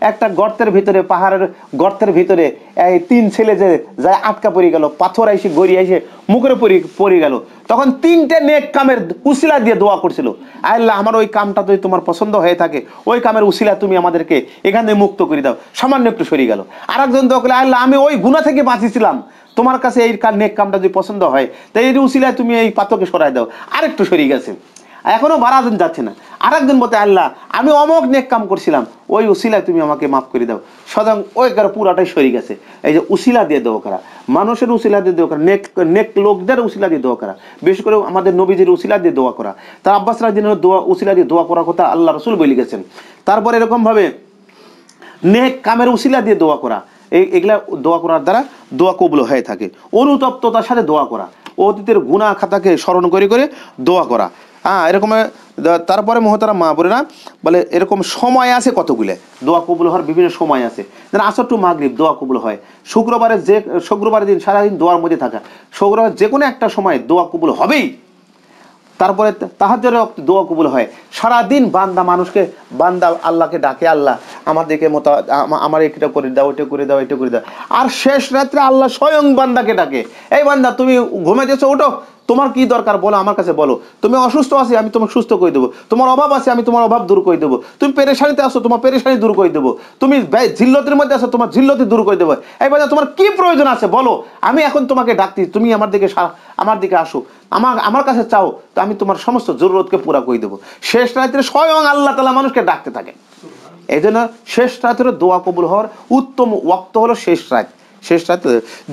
একটা গর্তের ভিতরে পাহাড়ের গর্তের ভিতরে এই তিন ছেলে যে যায় আটকা পড়ে গেল পাথর আইসে গড়ি আইসে মুখের পড়ে পড়ে গেল তখন তিনটে নেক কামের উসিলা দিয়ে দোয়া করছিল আল্লাহ আমার ওই কামটা যদি তোমার পছন্দ হয়ে থাকে ওই কামের উসিলা তুমি আমাদেরকে এখানে মুক্ত করে দাও সামান্য একটু সরিয়ে গেল আর একজন দোয়া করলে আল্লাহ আমি ওই গুণা থেকে বাঁচিয়েছিলাম তোমার কাছে এই নেক কামটা যদি পছন্দ হয় তাই এর উসিলায় তুমি এই পাথরকে সরাই দাও আরেকটু সরিয়ে গেছে এখনও বারাজন যাচ্ছে না আর একদিন বলতে আল্লাহ আমি অমক নেক কাম করছিলাম ওই উসিলায় তুমি আমাকে মাফ করে দাও সদাং ওই কারো পুরাটাই সরি গেছে এই যে উসিলা দিয়ে দেওয়া করা মানুষের উসিলা দিয়ে দেওয়া করা নেক নেক লোকদের উসিলা দিয়ে দোয়া করা বিশেষ করে আমাদের নবীজির উসিলা দিয়ে দোয়া করা তার আব্বাস রাজিনের দোয়া উসিলা দিয়ে দোয়া করার কথা আল্লাহ রসুল বলে গেছেন তারপর এরকমভাবে নেক কামের উসিলা দিয়ে দোয়া করা এই এগুলা দোয়া করার দ্বারা দোয়া কবল হয়ে থাকে অনুতপ্ততার সাথে দোয়া করা অতীতের গুণা খাতাকে স্মরণ করে করে দোয়া করা হ্যাঁ এরকম তারপরে মহতারা মা বলে না বলে এরকম সময় আছে কতগুলো দোয়া কবুল হওয়ার বিভিন্ন সময় আছে যেন আসর টু মাগরীব দোয়া কবুল হয় শুক্রবারে যে শুক্রবারের দিন সারাদিন দোয়ার মধ্যে থাকা শুক্রবার যে কোনো একটা সময় দোয়া কবুল হবেই তারপরে তাহাজের দোয়া কবুল হয় সারাদিন বান্দা মানুষকে বান্দা আল্লাহকে ডাকে আল্লাহ আমাদেরকে মোতা আমার এটা করে দাও এটা করে দাও এটা করে দাও আর শেষ রাত্রে আল্লাহ স্বয়ং বান্দাকে ডাকে এই বান্দা তুমি ঘুমে যেছো ওটো তোমার কি দরকার বলো আমার কাছে বলো তুমি অসুস্থ আছি আমি তোমাকে সুস্থ করে দেবো তোমার অভাব আছে আমি তোমার অভাব দূর করে দেবো তুমি পেরেশানিতে আসো তোমার পেরেশানি দূর করে দেবো তুমি ঝিল্লতির মধ্যে আসো তোমার ঝিল্লতি দূর করে দেবো এই বাজার তোমার কি প্রয়োজন আছে বলো আমি এখন তোমাকে ডাকতি তুমি আমার দিকে আমার দিকে আসো আমার আমার কাছে চাও তো আমি তোমার সমস্ত জরুরতকে পুরা করে দেবো শেষ রাত্রে স্বয়ং আল্লাহ তালা মানুষকে ডাকতে থাকে এই জন্য শেষ রাত্রে দোয়া কবুল হওয়ার উত্তম ওয়াক্ত হলো শেষ রাত শেষ রাতে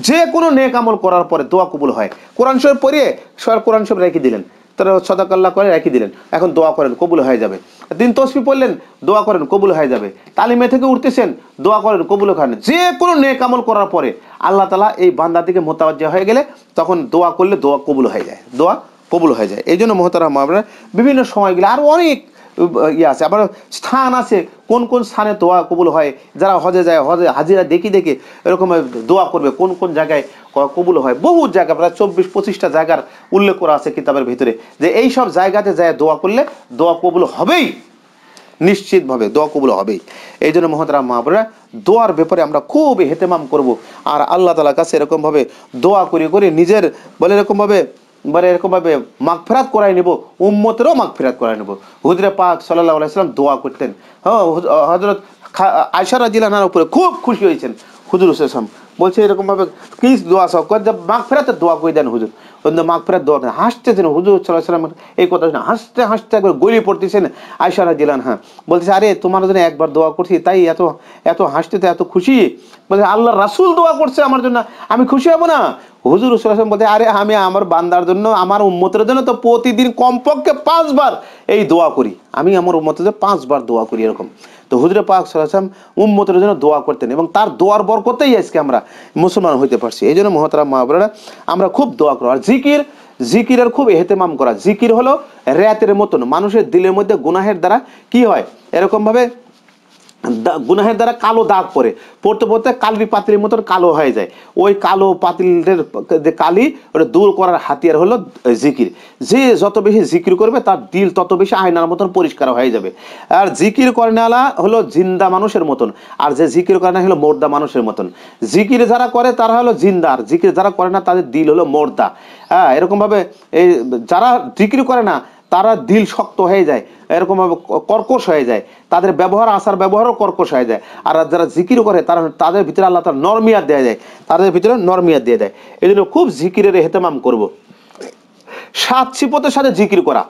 যে কোনো নেক আমল করার পরে দোয়া কবুল হয় কোরআন শরীফ পড়িয়ে সবার কোরআন শরীফ রেখে দিলেন তারা সদাকাল্লা করে রেখে দিলেন এখন দোয়া করেন কবুল হয়ে যাবে দিন তসফি পড়লেন দোয়া করেন কবুল হয়ে যাবে তালিমে থেকে উঠতেছেন দোয়া করেন কবুল খান যে কোনো নেক আমল করার পরে আল্লাহ তালা এই বান্দা থেকে মোতাবাজ্জা হয়ে গেলে তখন দোয়া করলে দোয়া কবুল হয়ে যায় দোয়া কবুল হয়ে যায় এই জন্য মহতারা মামলা বিভিন্ন সময়গুলো আরও অনেক ইয়ে আছে আবার স্থান আছে কোন কোন স্থানে দোয়া কবুল হয় যারা হজে যায় হজে হাজিরা দেখি দেখে এরকম দোয়া করবে কোন কোন জায়গায় কবুল হয় বহু জায়গা প্রায় চব্বিশ পঁচিশটা জায়গার উল্লেখ করা আছে কিতাবের ভিতরে যে এই সব জায়গাতে যায় দোয়া করলে দোয়া কবুল হবেই নিশ্চিতভাবে দোয়া কবুল হবেই এই জন্য মহাতারা মহাপুরা দোয়ার ব্যাপারে আমরা খুবই হেতেমাম করব আর আল্লাহ তালার কাছে এরকমভাবে দোয়া করে করে নিজের বলে এরকমভাবে মানে এরকমভাবে ফেরাত করাই নেব উম্মতেরও ফেরাত করাই নেব হুজরে পাক সাল্লাহ আলাইসালাম দোয়া করতেন হ্যাঁ হজরত আয়সার জিলানার উপরে খুব খুশি হয়েছেন হুজুর হুসেন বলছে এরকমভাবে কী দোয়া সব করে মাগফেরাতে দোয়া করে দেন হুজুর অন্য ফেরাত দোয়া করেন হাসতেছেন হুজুর সাল্লাহ সাল্লামের এই কথা শুনে হাসতে হাসতে একবার গলি পড়তেছেন আয়সার জিলান হ্যাঁ বলছে আরে তোমার জন্য একবার দোয়া করছি তাই এত এত হাসতে এত খুশি বলছে আল্লাহ রাসুল দোয়া করছে আমার জন্য আমি খুশি হব না হুজুর রসুলাম বলতে আরে আমি আমার বান্দার জন্য আমার উন্মতের জন্য তো প্রতিদিন কমপক্ষে পাঁচবার এই দোয়া করি আমি আমার উন্মতের জন্য পাঁচবার দোয়া করি এরকম তো হুজরে পাক সাল্লাম উন্মতের জন্য দোয়া করতেন এবং তার দোয়ার বর করতেই আজকে আমরা মুসলমান হইতে পারছি এই জন্য মহাতারাম মহাবরা আমরা খুব দোয়া করো আর জিকির জিকিরের খুব এহতেমাম করা জিকির হলো র‍্যাতের মতন মানুষের দিলের মধ্যে গুনাহের দ্বারা কি হয় এরকমভাবে গুনাহের দ্বারা কালো দাগ পরে পড়তে পড়তে কালবি পাতিলের মতন কালো হয়ে যায় ওই কালো পাতিলের যে কালি ওটা দূর করার হাতিয়ার হলো জিকির যে যত বেশি জিকির করবে তার দিল তত বেশি আয়নার মতন পরিষ্কার হয়ে যাবে আর জিকির করে নেওয়া হলো জিন্দা মানুষের মতন আর যে জিকির করে না হলো মোর্দা মানুষের মতন জিকির যারা করে তারা হলো জিন্দা আর জিকির যারা করে না তাদের দিল হলো মোর্দা হ্যাঁ এরকমভাবে এই যারা জিকির করে না তারা দিল শক্ত হয়ে যায় এরকমভাবে কর্কশ হয়ে যায় তাদের ব্যবহার আসার ব্যবহারও কর্কশ হয়ে যায় আর যারা জিকির করে তারা তাদের ভিতরে আল্লাহ তার নরমিয়াত দেওয়া যায় তাদের ভিতরে নরমিয়াত দিয়ে দেয় এই জন্য খুব জিকিরের হেতেমাম করব। সাত ছিপতের সাথে জিকির করা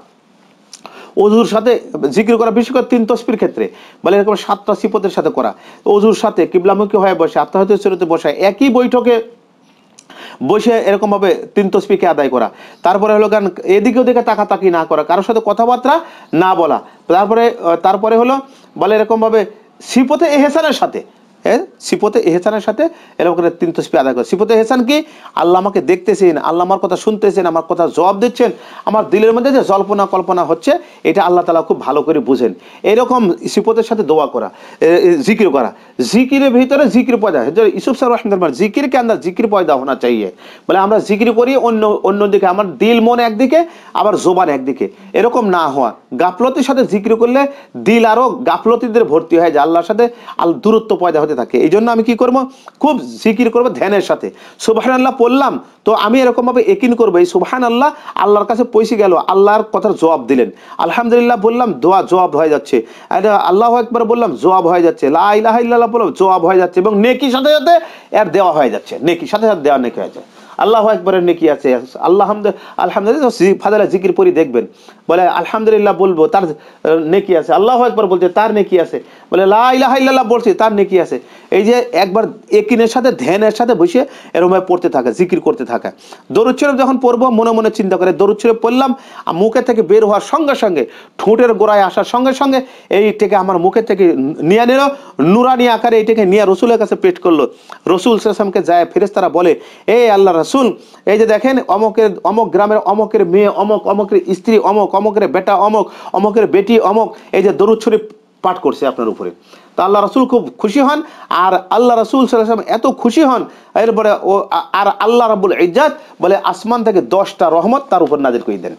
অজুর সাথে জিকির করা বিশেষ করে তিন তসপির ক্ষেত্রে বলে এরকম সাতটা সিপতের সাথে করা অজুর সাথে কিবলামুখী হয়ে বসে আত্মাহত বসে একই বৈঠকে বসে এরকমভাবে তিন তসপিকে আদায় করা তারপরে হলো গান এদিকে ওদিকে তাকি না করা কারোর সাথে কথাবার্তা না বলা তারপরে তারপরে হলো বলে এরকমভাবে শ্রীপথে এহেসানের সাথে হ্যাঁ? সিপতে এহসানের সাথে এরকম করে তিন তসপি আদায় করে সিপতে এহসান কি আল্লাহ আমাকে দেখতেছেন আল্লাহ আমার কথা শুনতেছেন আমার কথা জবাব দিচ্ছেন আমার দিলের মধ্যে যে জল্পনা কল্পনা হচ্ছে এটা আল্লাহ তালা খুব ভালো করে বুঝেন এরকম সিপতের সাথে দোয়া করা জিকির করা জিকিরের ভিতরে জিকির পয়দা ইসুফ সার রহমান জিকিরকে আমরা জিকির পয়দা হওয়া চাইয়ে বলে আমরা জিকির করি অন্য অন্যদিকে আমার দিল মন একদিকে আবার জোবান একদিকে এরকম না হওয়া গাফলতির সাথে জিকির করলে দিল আরও গাফলতিদের ভর্তি হয় যে আল্লাহর সাথে আল দূরত্ব পয়দা হতে থাকে এই জন্য আমি কি করবো খুব জিকির করবো ধ্যানের সাথে সুবাহান আল্লাহ পড়লাম তো আমি এরকমভাবে একিন করবো এই সুবাহান আল্লাহ আল্লাহর কাছে পৌঁছে গেল আল্লাহর কথার জবাব দিলেন আলহামদুলিল্লাহ বললাম দোয়া জবাব হয়ে যাচ্ছে আল্লাহ একবার বললাম জবাব হয়ে যাচ্ছে লাহ বললাম জবাব হয়ে যাচ্ছে এবং নেকির সাথে সাথে এর দেওয়া হয়ে যাচ্ছে নেকি সাথে সাথে দেওয়া নেকি হয়ে যায় আল্লাহ একবারের নেকি আছে আল্লাহ আলহামদুলিল্লাহ ফাদালা জিকির পরি দেখবেন বলে আলহামদুলিল্লাহ বলবো তার নেকি আছে আল্লাহ একবার বলছে তার নেকি আছে বলে লাহ বলছি তার নেকি আছে এই যে একবার একিনের সাথে ধ্যানের সাথে বসে এরমে পড়তে থাকে জিকির করতে থাকে দরুদ যখন পড়বো মনে মনে চিন্তা করে দরুদ পড়লাম মুখে থেকে বের হওয়ার সঙ্গে সঙ্গে ঠোঁটের গোড়ায় আসার সঙ্গে সঙ্গে এই থেকে আমার মুখে থেকে নিয়ে নিল নুরানি আকারে এইটাকে নিয়ে রসুলের কাছে পেট করলো রসুল সেসমকে যায় ফেরেস তারা বলে এই আল্লাহ রসুল এই যে দেখেন অমকের অমক গ্রামের অমকের মেয়ে অমক অমকের স্ত্রী অমক অমকের বেটা অমক অমকের বেটি অমক এই যে দরুদ শরীফ পাঠ করছে আপনার উপরে তা আল্লাহ রসুল খুব খুশি হন আর আল্লাহ রসুল সাল্লাম এত খুশি হন এরপরে ও আর আল্লাহ রাবুল ইজাত বলে আসমান থেকে দশটা রহমত তার উপর নাজির করে দেন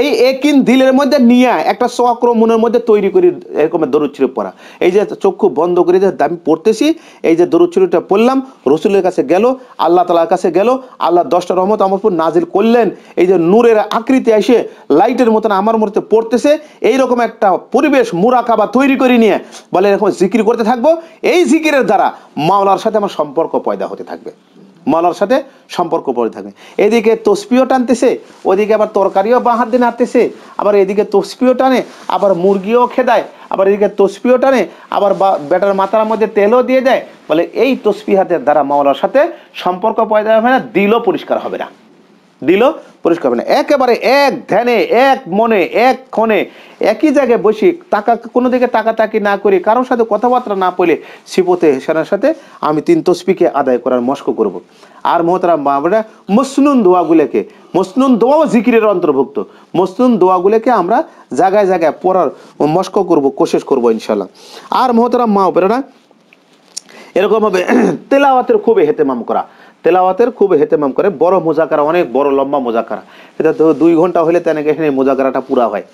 এই একিন দিলের মধ্যে নিয়ে একটা চক্র মনের মধ্যে তৈরি করি এরকম দরুচ্ছিরি পড়া এই যে চক্ষু বন্ধ করে যে আমি পড়তেছি এই যে দরুচ্ছিরিটা পড়লাম রসুলের কাছে গেল আল্লাহ তালার কাছে গেল আল্লাহ দশটা রহমত আমার উপর নাজিল করলেন এই যে নূরের আকৃতি এসে লাইটের মতন আমার মধ্যে পড়তেছে এইরকম একটা পরিবেশ মুরাকাবা তৈরি করে নিয়ে বলে এরকম জিকির করতে থাকবো এই জিকিরের দ্বারা মাওলার সাথে আমার সম্পর্ক পয়দা হতে থাকবে মালার সাথে সম্পর্ক পড়ে থাকে এদিকে তসপিও টানতেছে ওদিকে আবার তরকারিও বাঁ হাত দিয়ে নাড়তেছে আবার এদিকে তসপিও টানে আবার মুরগিও খেদায় আবার এদিকে তসপিও টানে আবার বেটার মাথার মধ্যে তেলও দিয়ে দেয় বলে এই তসপি হাতের দ্বারা মাওলার সাথে সম্পর্ক পয়দা হবে না দিলও পরিষ্কার হবে না দিলও পরিষ্কার হবে না একেবারে এক ধ্যানে এক মনে এক ক্ষণে একই জায়গায় বসি টাকা কোনো দিকে টাকা টাকি না করে কারোর সাথে কথাবার্তা না পড়লে শিবতে সেনার সাথে আমি তিন তসপিকে আদায় করার মস্ক করব। আর মহতারা বাবা মসনুন দোয়াগুলোকে মসনুন দোয়াও জিকিরের অন্তর্ভুক্ত মসনুন দোয়াগুলোকে আমরা জায়গায় জায়গায় পড়ার মস্ক করব কোশেষ করব ইনশাল্লাহ আর মহতারা মা বেরোনা এরকমভাবে *clears throat* তেলাওয়াতের খুবই হেতেমাম করা তেলাওয়াতের খুব হেতেমাম করে বড় মোজাকারা অনেক বড় লম্বা মোজাকারা এটা তো দুই ঘন্টা হলে তেনাকে এখানে মোজাকারাটা পুরা হয়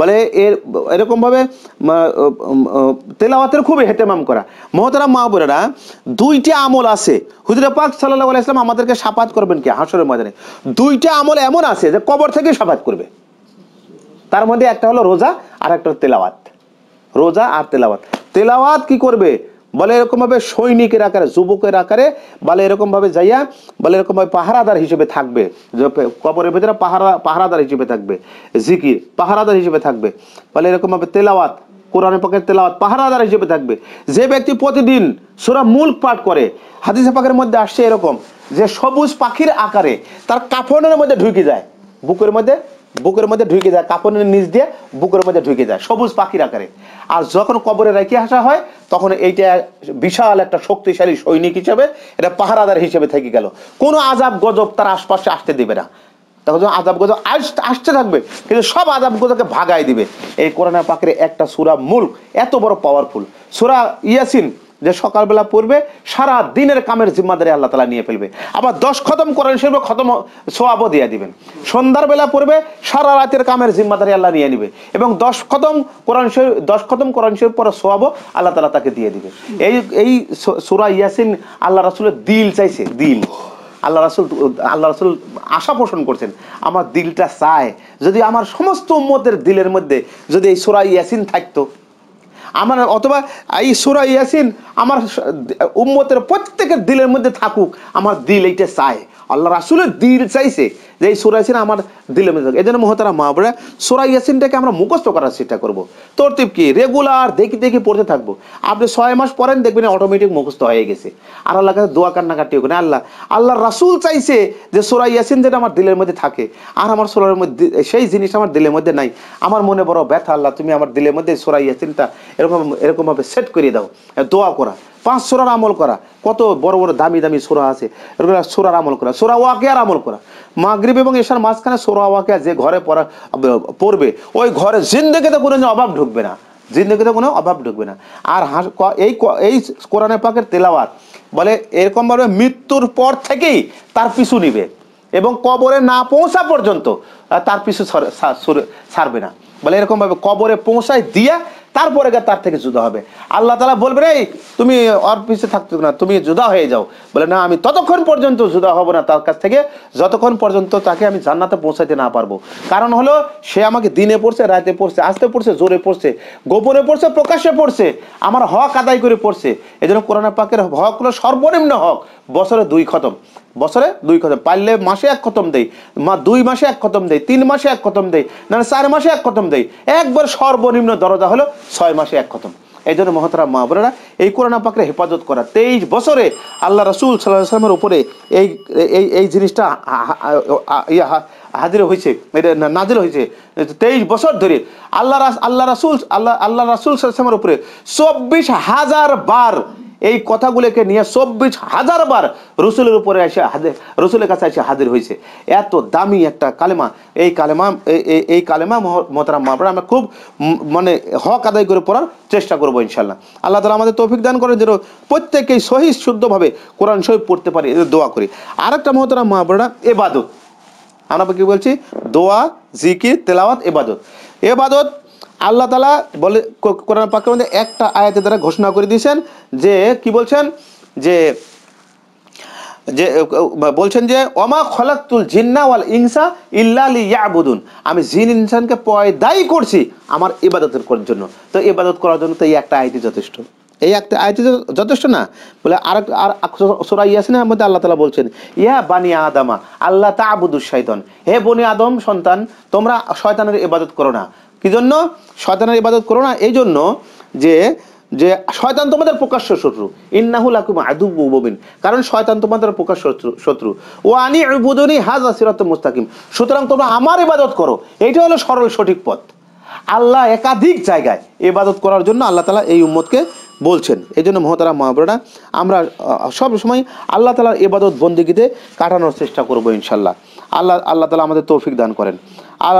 বলে এর এরকমভাবে তেলাওয়াতের খুব হেতেমাম করা মহতারা মা বোনেরা দুইটা আমল আছে হুজুর পাক সাল্লাহ আলাইসলাম আমাদেরকে সাপাত করবেন কি হাসরের ময়দানে দুইটা আমল এমন আছে যে কবর থেকে সাপাত করবে তার মধ্যে একটা হলো রোজা আর একটা তেলাওয়াত রোজা আর তেলাওয়াত তেলাওয়াত কি করবে বলে এরকমভাবে সৈনিকের আকারে যুবকের আকারে বলে এরকমভাবে যাইয়া বলে এরকমভাবে পাহারাদার হিসেবে থাকবে কবরের ভিতরে পাহারা পাহারাদার হিসেবে থাকবে জিকির পাহারাদার হিসেবে থাকবে বলে এরকমভাবে তেলাওয়াত কোরআন পাকের তেলাওয়াত পাহারাদার হিসেবে থাকবে যে ব্যক্তি প্রতিদিন সুরা মূল পাঠ করে হাদিসা পাকের মধ্যে আসছে এরকম যে সবুজ পাখির আকারে তার কাফনের মধ্যে ঢুকে যায় বুকের মধ্যে বুকের মধ্যে ঢুকে যায় কাপড়ের নিচ দিয়ে বুকের মধ্যে ঢুকে যায় সবুজ পাখির আকারে আর যখন কবরে রেখে আসা হয় তখন এইটা বিশাল একটা শক্তিশালী সৈনিক হিসেবে এটা পাহারাদার হিসেবে থেকে গেল কোনো আজাব গজব তার আশপাশে আসতে দেবে না তখন আজাব গজব আসতে থাকবে কিন্তু সব আজাব গজবকে ভাগায় দিবে এই করোনা পাখির একটা সুরা মূল এত বড় পাওয়ারফুল সুরা ইয়াসিন যে সকালবেলা পড়বে সারা দিনের কামের জিম্মাদারি আল্লাহ তালা নিয়ে ফেলবে আবার দশ খতম করেন সেগুলো খতম সোয়াবও দিয়ে দিবেন সন্ধ্যার বেলা পড়বে সারা রাতের কামের জিম্মাদারি আল্লাহ নিয়ে নিবে এবং দশ খতম কোরআন শরীফ দশ খতম কোরআন শরীফ পরে সোয়াবও আল্লাহ তালা তাকে দিয়ে দিবে এই এই সুরা ইয়াসিন আল্লাহ রাসুলের দিল চাইছে দিল আল্লাহ রাসুল আল্লাহ রাসুল আশা পোষণ করছেন আমার দিলটা চায় যদি আমার সমস্ত উম্মতের দিলের মধ্যে যদি এই সুরা ইয়াসিন থাকতো আমার অথবা এই সুরা ইয়াসিন আমার উম্মতের প্রত্যেকের দিলের মধ্যে থাকুক আমার দিল এইটা চায় আল্লাহ রাসুলের দিল চাইছে যে এই সুরা ইয়াসিন আমার দিলে মধ্যে থাকে এই জন্য মহতারা মাহবরা সুরা ইয়াসিনটাকে আমরা মুখস্থ করার চেষ্টা করব তরতিব কি রেগুলার দেখি দেখি পড়তে থাকবো আপনি ছয় মাস পরেন দেখবেন অটোমেটিক মুখস্থ হয়ে গেছে আর আল্লাহ কাছে দোয়া কান্না হোক না আল্লাহ আল্লাহ রাসুল চাইছে যে সুরা ইয়াসিন যেটা আমার দিলের মধ্যে থাকে আর আমার সুরার মধ্যে সেই জিনিস আমার দিলের মধ্যে নাই আমার মনে বড় ব্যথা আল্লাহ তুমি আমার দিলের মধ্যে সোরা ইয়াসিনটা এরকম এরকমভাবে সেট করিয়ে দাও দোয়া করা পাঁচ সোরার আমল করা কত বড় বড় দামি দামি সোরা আছে এরকম সোরার আমল করা সোরা ওয়াকিয়ার আমল করা মাগরীব এবং এশার মাঝখানে সোরাওয়াকে যে ঘরে পড়া পড়বে ওই ঘরে জিন্দেগিতে কোনো অভাব ঢুকবে না জিন্দগিতে কোনো অভাব ঢুকবে না আর এই এই কোরআনে পাকের তেলাওয়াত বলে এরকমভাবে মৃত্যুর পর থেকেই তার পিছু নিবে এবং কবরে না পৌঁছা পর্যন্ত তার পিছু ছাড়বে না বলে এরকমভাবে কবরে পৌঁছায় দিয়া তারপরে তার থেকে জুদা হবে আল্লাহ তালা বলবে রে তুমি ওর পিছিয়ে থাকতো না তুমি জুদা হয়ে যাও বলে না আমি ততক্ষণ পর্যন্ত জুদা হব না তার কাছ থেকে যতক্ষণ পর্যন্ত তাকে আমি জান্নাতে পৌঁছাতে না পারবো কারণ হলো সে আমাকে দিনে পড়ছে রাতে পড়ছে আসতে পড়ছে জোরে পড়ছে গোপনে পড়ছে প্রকাশ্যে পড়ছে আমার হক আদায় করে পড়ছে এজন্য কোরআন পাকের হক হলো সর্বনিম্ন হক বছরে দুই খতম বছরে দুই খতম পারলে মাসে এক খতম দেই মা দুই মাসে এক খতম দেই তিন মাসে এক খতম দেই না চার মাসে এক খতম দেই একবার সর্বনিম্ন দরজা হলো ছয় মাসে এক খতম এই জন্য মহাতারা মা বোনেরা এই করোনা পাকড়ে হেফাজত করা তেইশ বছরে আল্লাহ রসুল সাল্লাহ উপরে এই এই এই জিনিসটা ইয়া হাজির হয়েছে এটা নাজির হয়েছে তেইশ বছর ধরে আল্লাহ আল্লাহ রাসুল আল্লাহ আল্লাহ রাসুল সাল্লামের উপরে চব্বিশ হাজার বার এই কথাগুলোকে নিয়ে চব্বিশ হাজার বার রসুলের উপরে এসে রসুলের কাছে এসে হাজির হয়েছে এত দামি একটা কালেমা এই কালেমা এই কালেমা মোহতারাম মাবরা আমরা খুব মানে হক আদায় করে পড়ার চেষ্টা করবো ইনশাল্লাহ আল্লাহ তালা আমাদের তৌফিক দান করে যেন প্রত্যেকেই সহি শুদ্ধভাবে কোরআন শহীদ পড়তে পারি এদের দোয়া করি আরেকটা মহতারাম মাবরা এবাদত আমরা কি বলছি দোয়া জিকির তেলাওয়াত এবাদত এবাদত আল্লাহ তালা বলে কোরআন পাকের মধ্যে একটা আয়াতে তারা ঘোষণা করে দিয়েছেন যে কি বলছেন যে যে বলছেন যে অমা খলাকুল জিন্না ওয়াল ইনসা ইল্লা ইয়াবুদুন আমি জিন ইনসানকে পয়দাই করছি আমার ইবাদতের করার জন্য তো ইবাদত করার জন্য তো এই একটা আয়তি যথেষ্ট এই একটা আয়তি যথেষ্ট না বলে আর আর সোরা ইয়াসিনের মধ্যে আল্লাহ তালা বলছেন ইয়া বানি আদামা আল্লাহ তা আবুদুস শৈতন হে বনি আদম সন্তান তোমরা শয়তানের ইবাদত করো না কি জন্য শয়তানের ইবাদত করো না এই জন্য যে যে শয়তান তোমাদের প্রকাশ্য শত্রু ইন্নাহুল আকুম আদুবিন কারণ শয়তান তোমাদের প্রকাশ্য শত্রু ও আনি বুদনি হাজ আসিরাত মুস্তাকিম সুতরাং তোমরা আমার ইবাদত করো এইটা হলো সরল সঠিক পথ আল্লাহ একাধিক জায়গায় ইবাদত করার জন্য আল্লাহ তালা এই উম্মতকে বলছেন এই জন্য মহতারা মহাবরা আমরা সব সময় আল্লাহ তালার ইবাদত বন্দিগিতে কাটানোর চেষ্টা করবো ইনশাল্লাহ আল্লাহ আল্লাহ তালা আমাদের তৌফিক দান করেন আর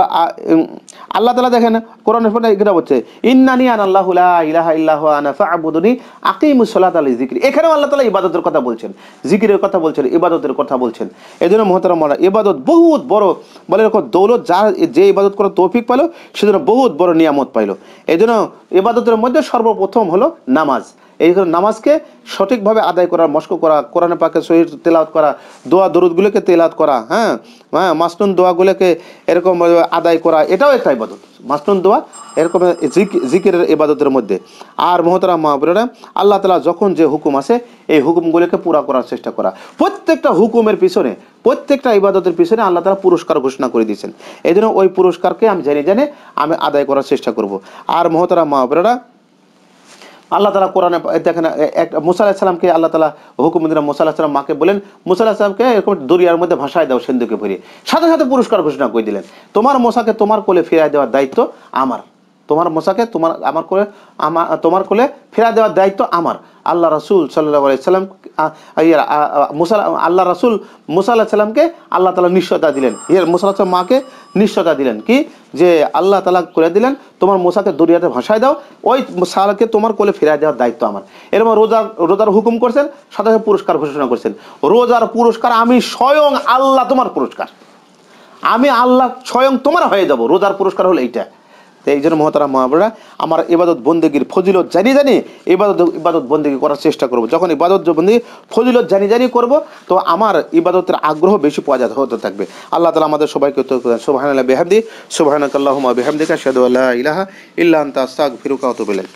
আল্লাহ তালা দেখেন কোরআন এটা বলছে ইন্নানি আন আল্লাহ ইলাহা ইল্লাহ আনাফা আবুদনি আকিমুস সালাত আলী জিকির এখানেও আল্লাহ তালা ইবাদতের কথা বলছেন জিকিরের কথা বলছেন ইবাদতের কথা বলছেন এই জন্য মহতারা মরা ইবাদত বহুত বড় বলে এরকম দৌলত যা যে ইবাদত করার তৌফিক পাইলো সেজন্য বহুত বড় নিয়ামত পাইলো এই জন্য ইবাদতের মধ্যে সর্বপ্রথম হলো নামাজ এই নামাজকে সঠিকভাবে আদায় করা মস্ক করা কোরআনে পাকে শহীদ তেলাত করা দোয়া দরুদগুলোকে তেলাত করা হ্যাঁ হ্যাঁ মাসনুন দোয়াগুলোকে এরকম আদায় করা এটাও একটা ইবাদত মাসনুন দোয়া এরকম জিকিরের ইবাদতের মধ্যে আর মহতারা মাহবুরা আল্লাহ তালা যখন যে হুকুম আছে এই হুকুমগুলোকে পুরা করার চেষ্টা করা প্রত্যেকটা হুকুমের পিছনে প্রত্যেকটা ইবাদতের পিছনে আল্লাহ তালা পুরস্কার ঘোষণা করে দিয়েছেন এই ওই পুরস্কারকে আমি জেনে জেনে আমি আদায় করার চেষ্টা করব আর মহতরা মাহবুরা আল্লাহ তালা কোরআনে দেখেন মুসা আল্লাহ সাল্লামকে আল্লাহ তালা হুকুম দিন মুসা সাল্লাম মাকে বলেন মুসা আল্লাহ এরকম দরিয়ার মধ্যে ভাষায় দাও সিন্ধুকে ভরিয়ে সাথে সাথে পুরস্কার ঘোষণা করে দিলেন তোমার মশাকে তোমার কোলে ফেরাই দেওয়ার দায়িত্ব আমার তোমার মশাকে তোমার আমার কোলে আমার তোমার কোলে ফেরা দেওয়ার দায়িত্ব আমার আল্লাহ রসুল সাল্লাহ সাল্লাম আল্লাহ রসুল মুসাল্লাহ সাল্লামকে আল্লাহ তালা নিশ্চয়তা দিলেন হিয়ার ইয়ে মুসাল্লাহ মাকে নিশ্চয়তা দিলেন কি যে আল্লাহ তালা করে দিলেন তোমার মোসাকে দরিয়াতে ভাসায় দাও ওই সালকে তোমার কোলে ফেরাই দেওয়ার দায়িত্ব আমার এরকম রোজার রোজার হুকুম করছেন সাথে সাথে পুরস্কার ঘোষণা করছেন রোজার পুরস্কার আমি স্বয়ং আল্লাহ তোমার পুরস্কার আমি আল্লাহ স্বয়ং তোমার হয়ে যাব রোজার পুরস্কার হলো এইটা তো এই জন্য মহতারা মহাবরা আমার ইবাদত বন্দীগীর ফজিলত জানি জানি ইবাদত ইবাদত বন্দীগী করার চেষ্টা করব যখন ইবাদত বন্দী ফজিলত জানি জানি করব তো আমার ইবাদতের আগ্রহ বেশি পাওয়া যাতে হতে থাকবে আল্লাহ তালা আমাদের সবাইকে সুবাহান বেহামদি সুবাহানকাল্লাহমা বেহামদিকা সাদু আল্লাহ ইলাহা ইল্লাহ আন্তা ফিরুকা ফিরুকা অতুবিলাইক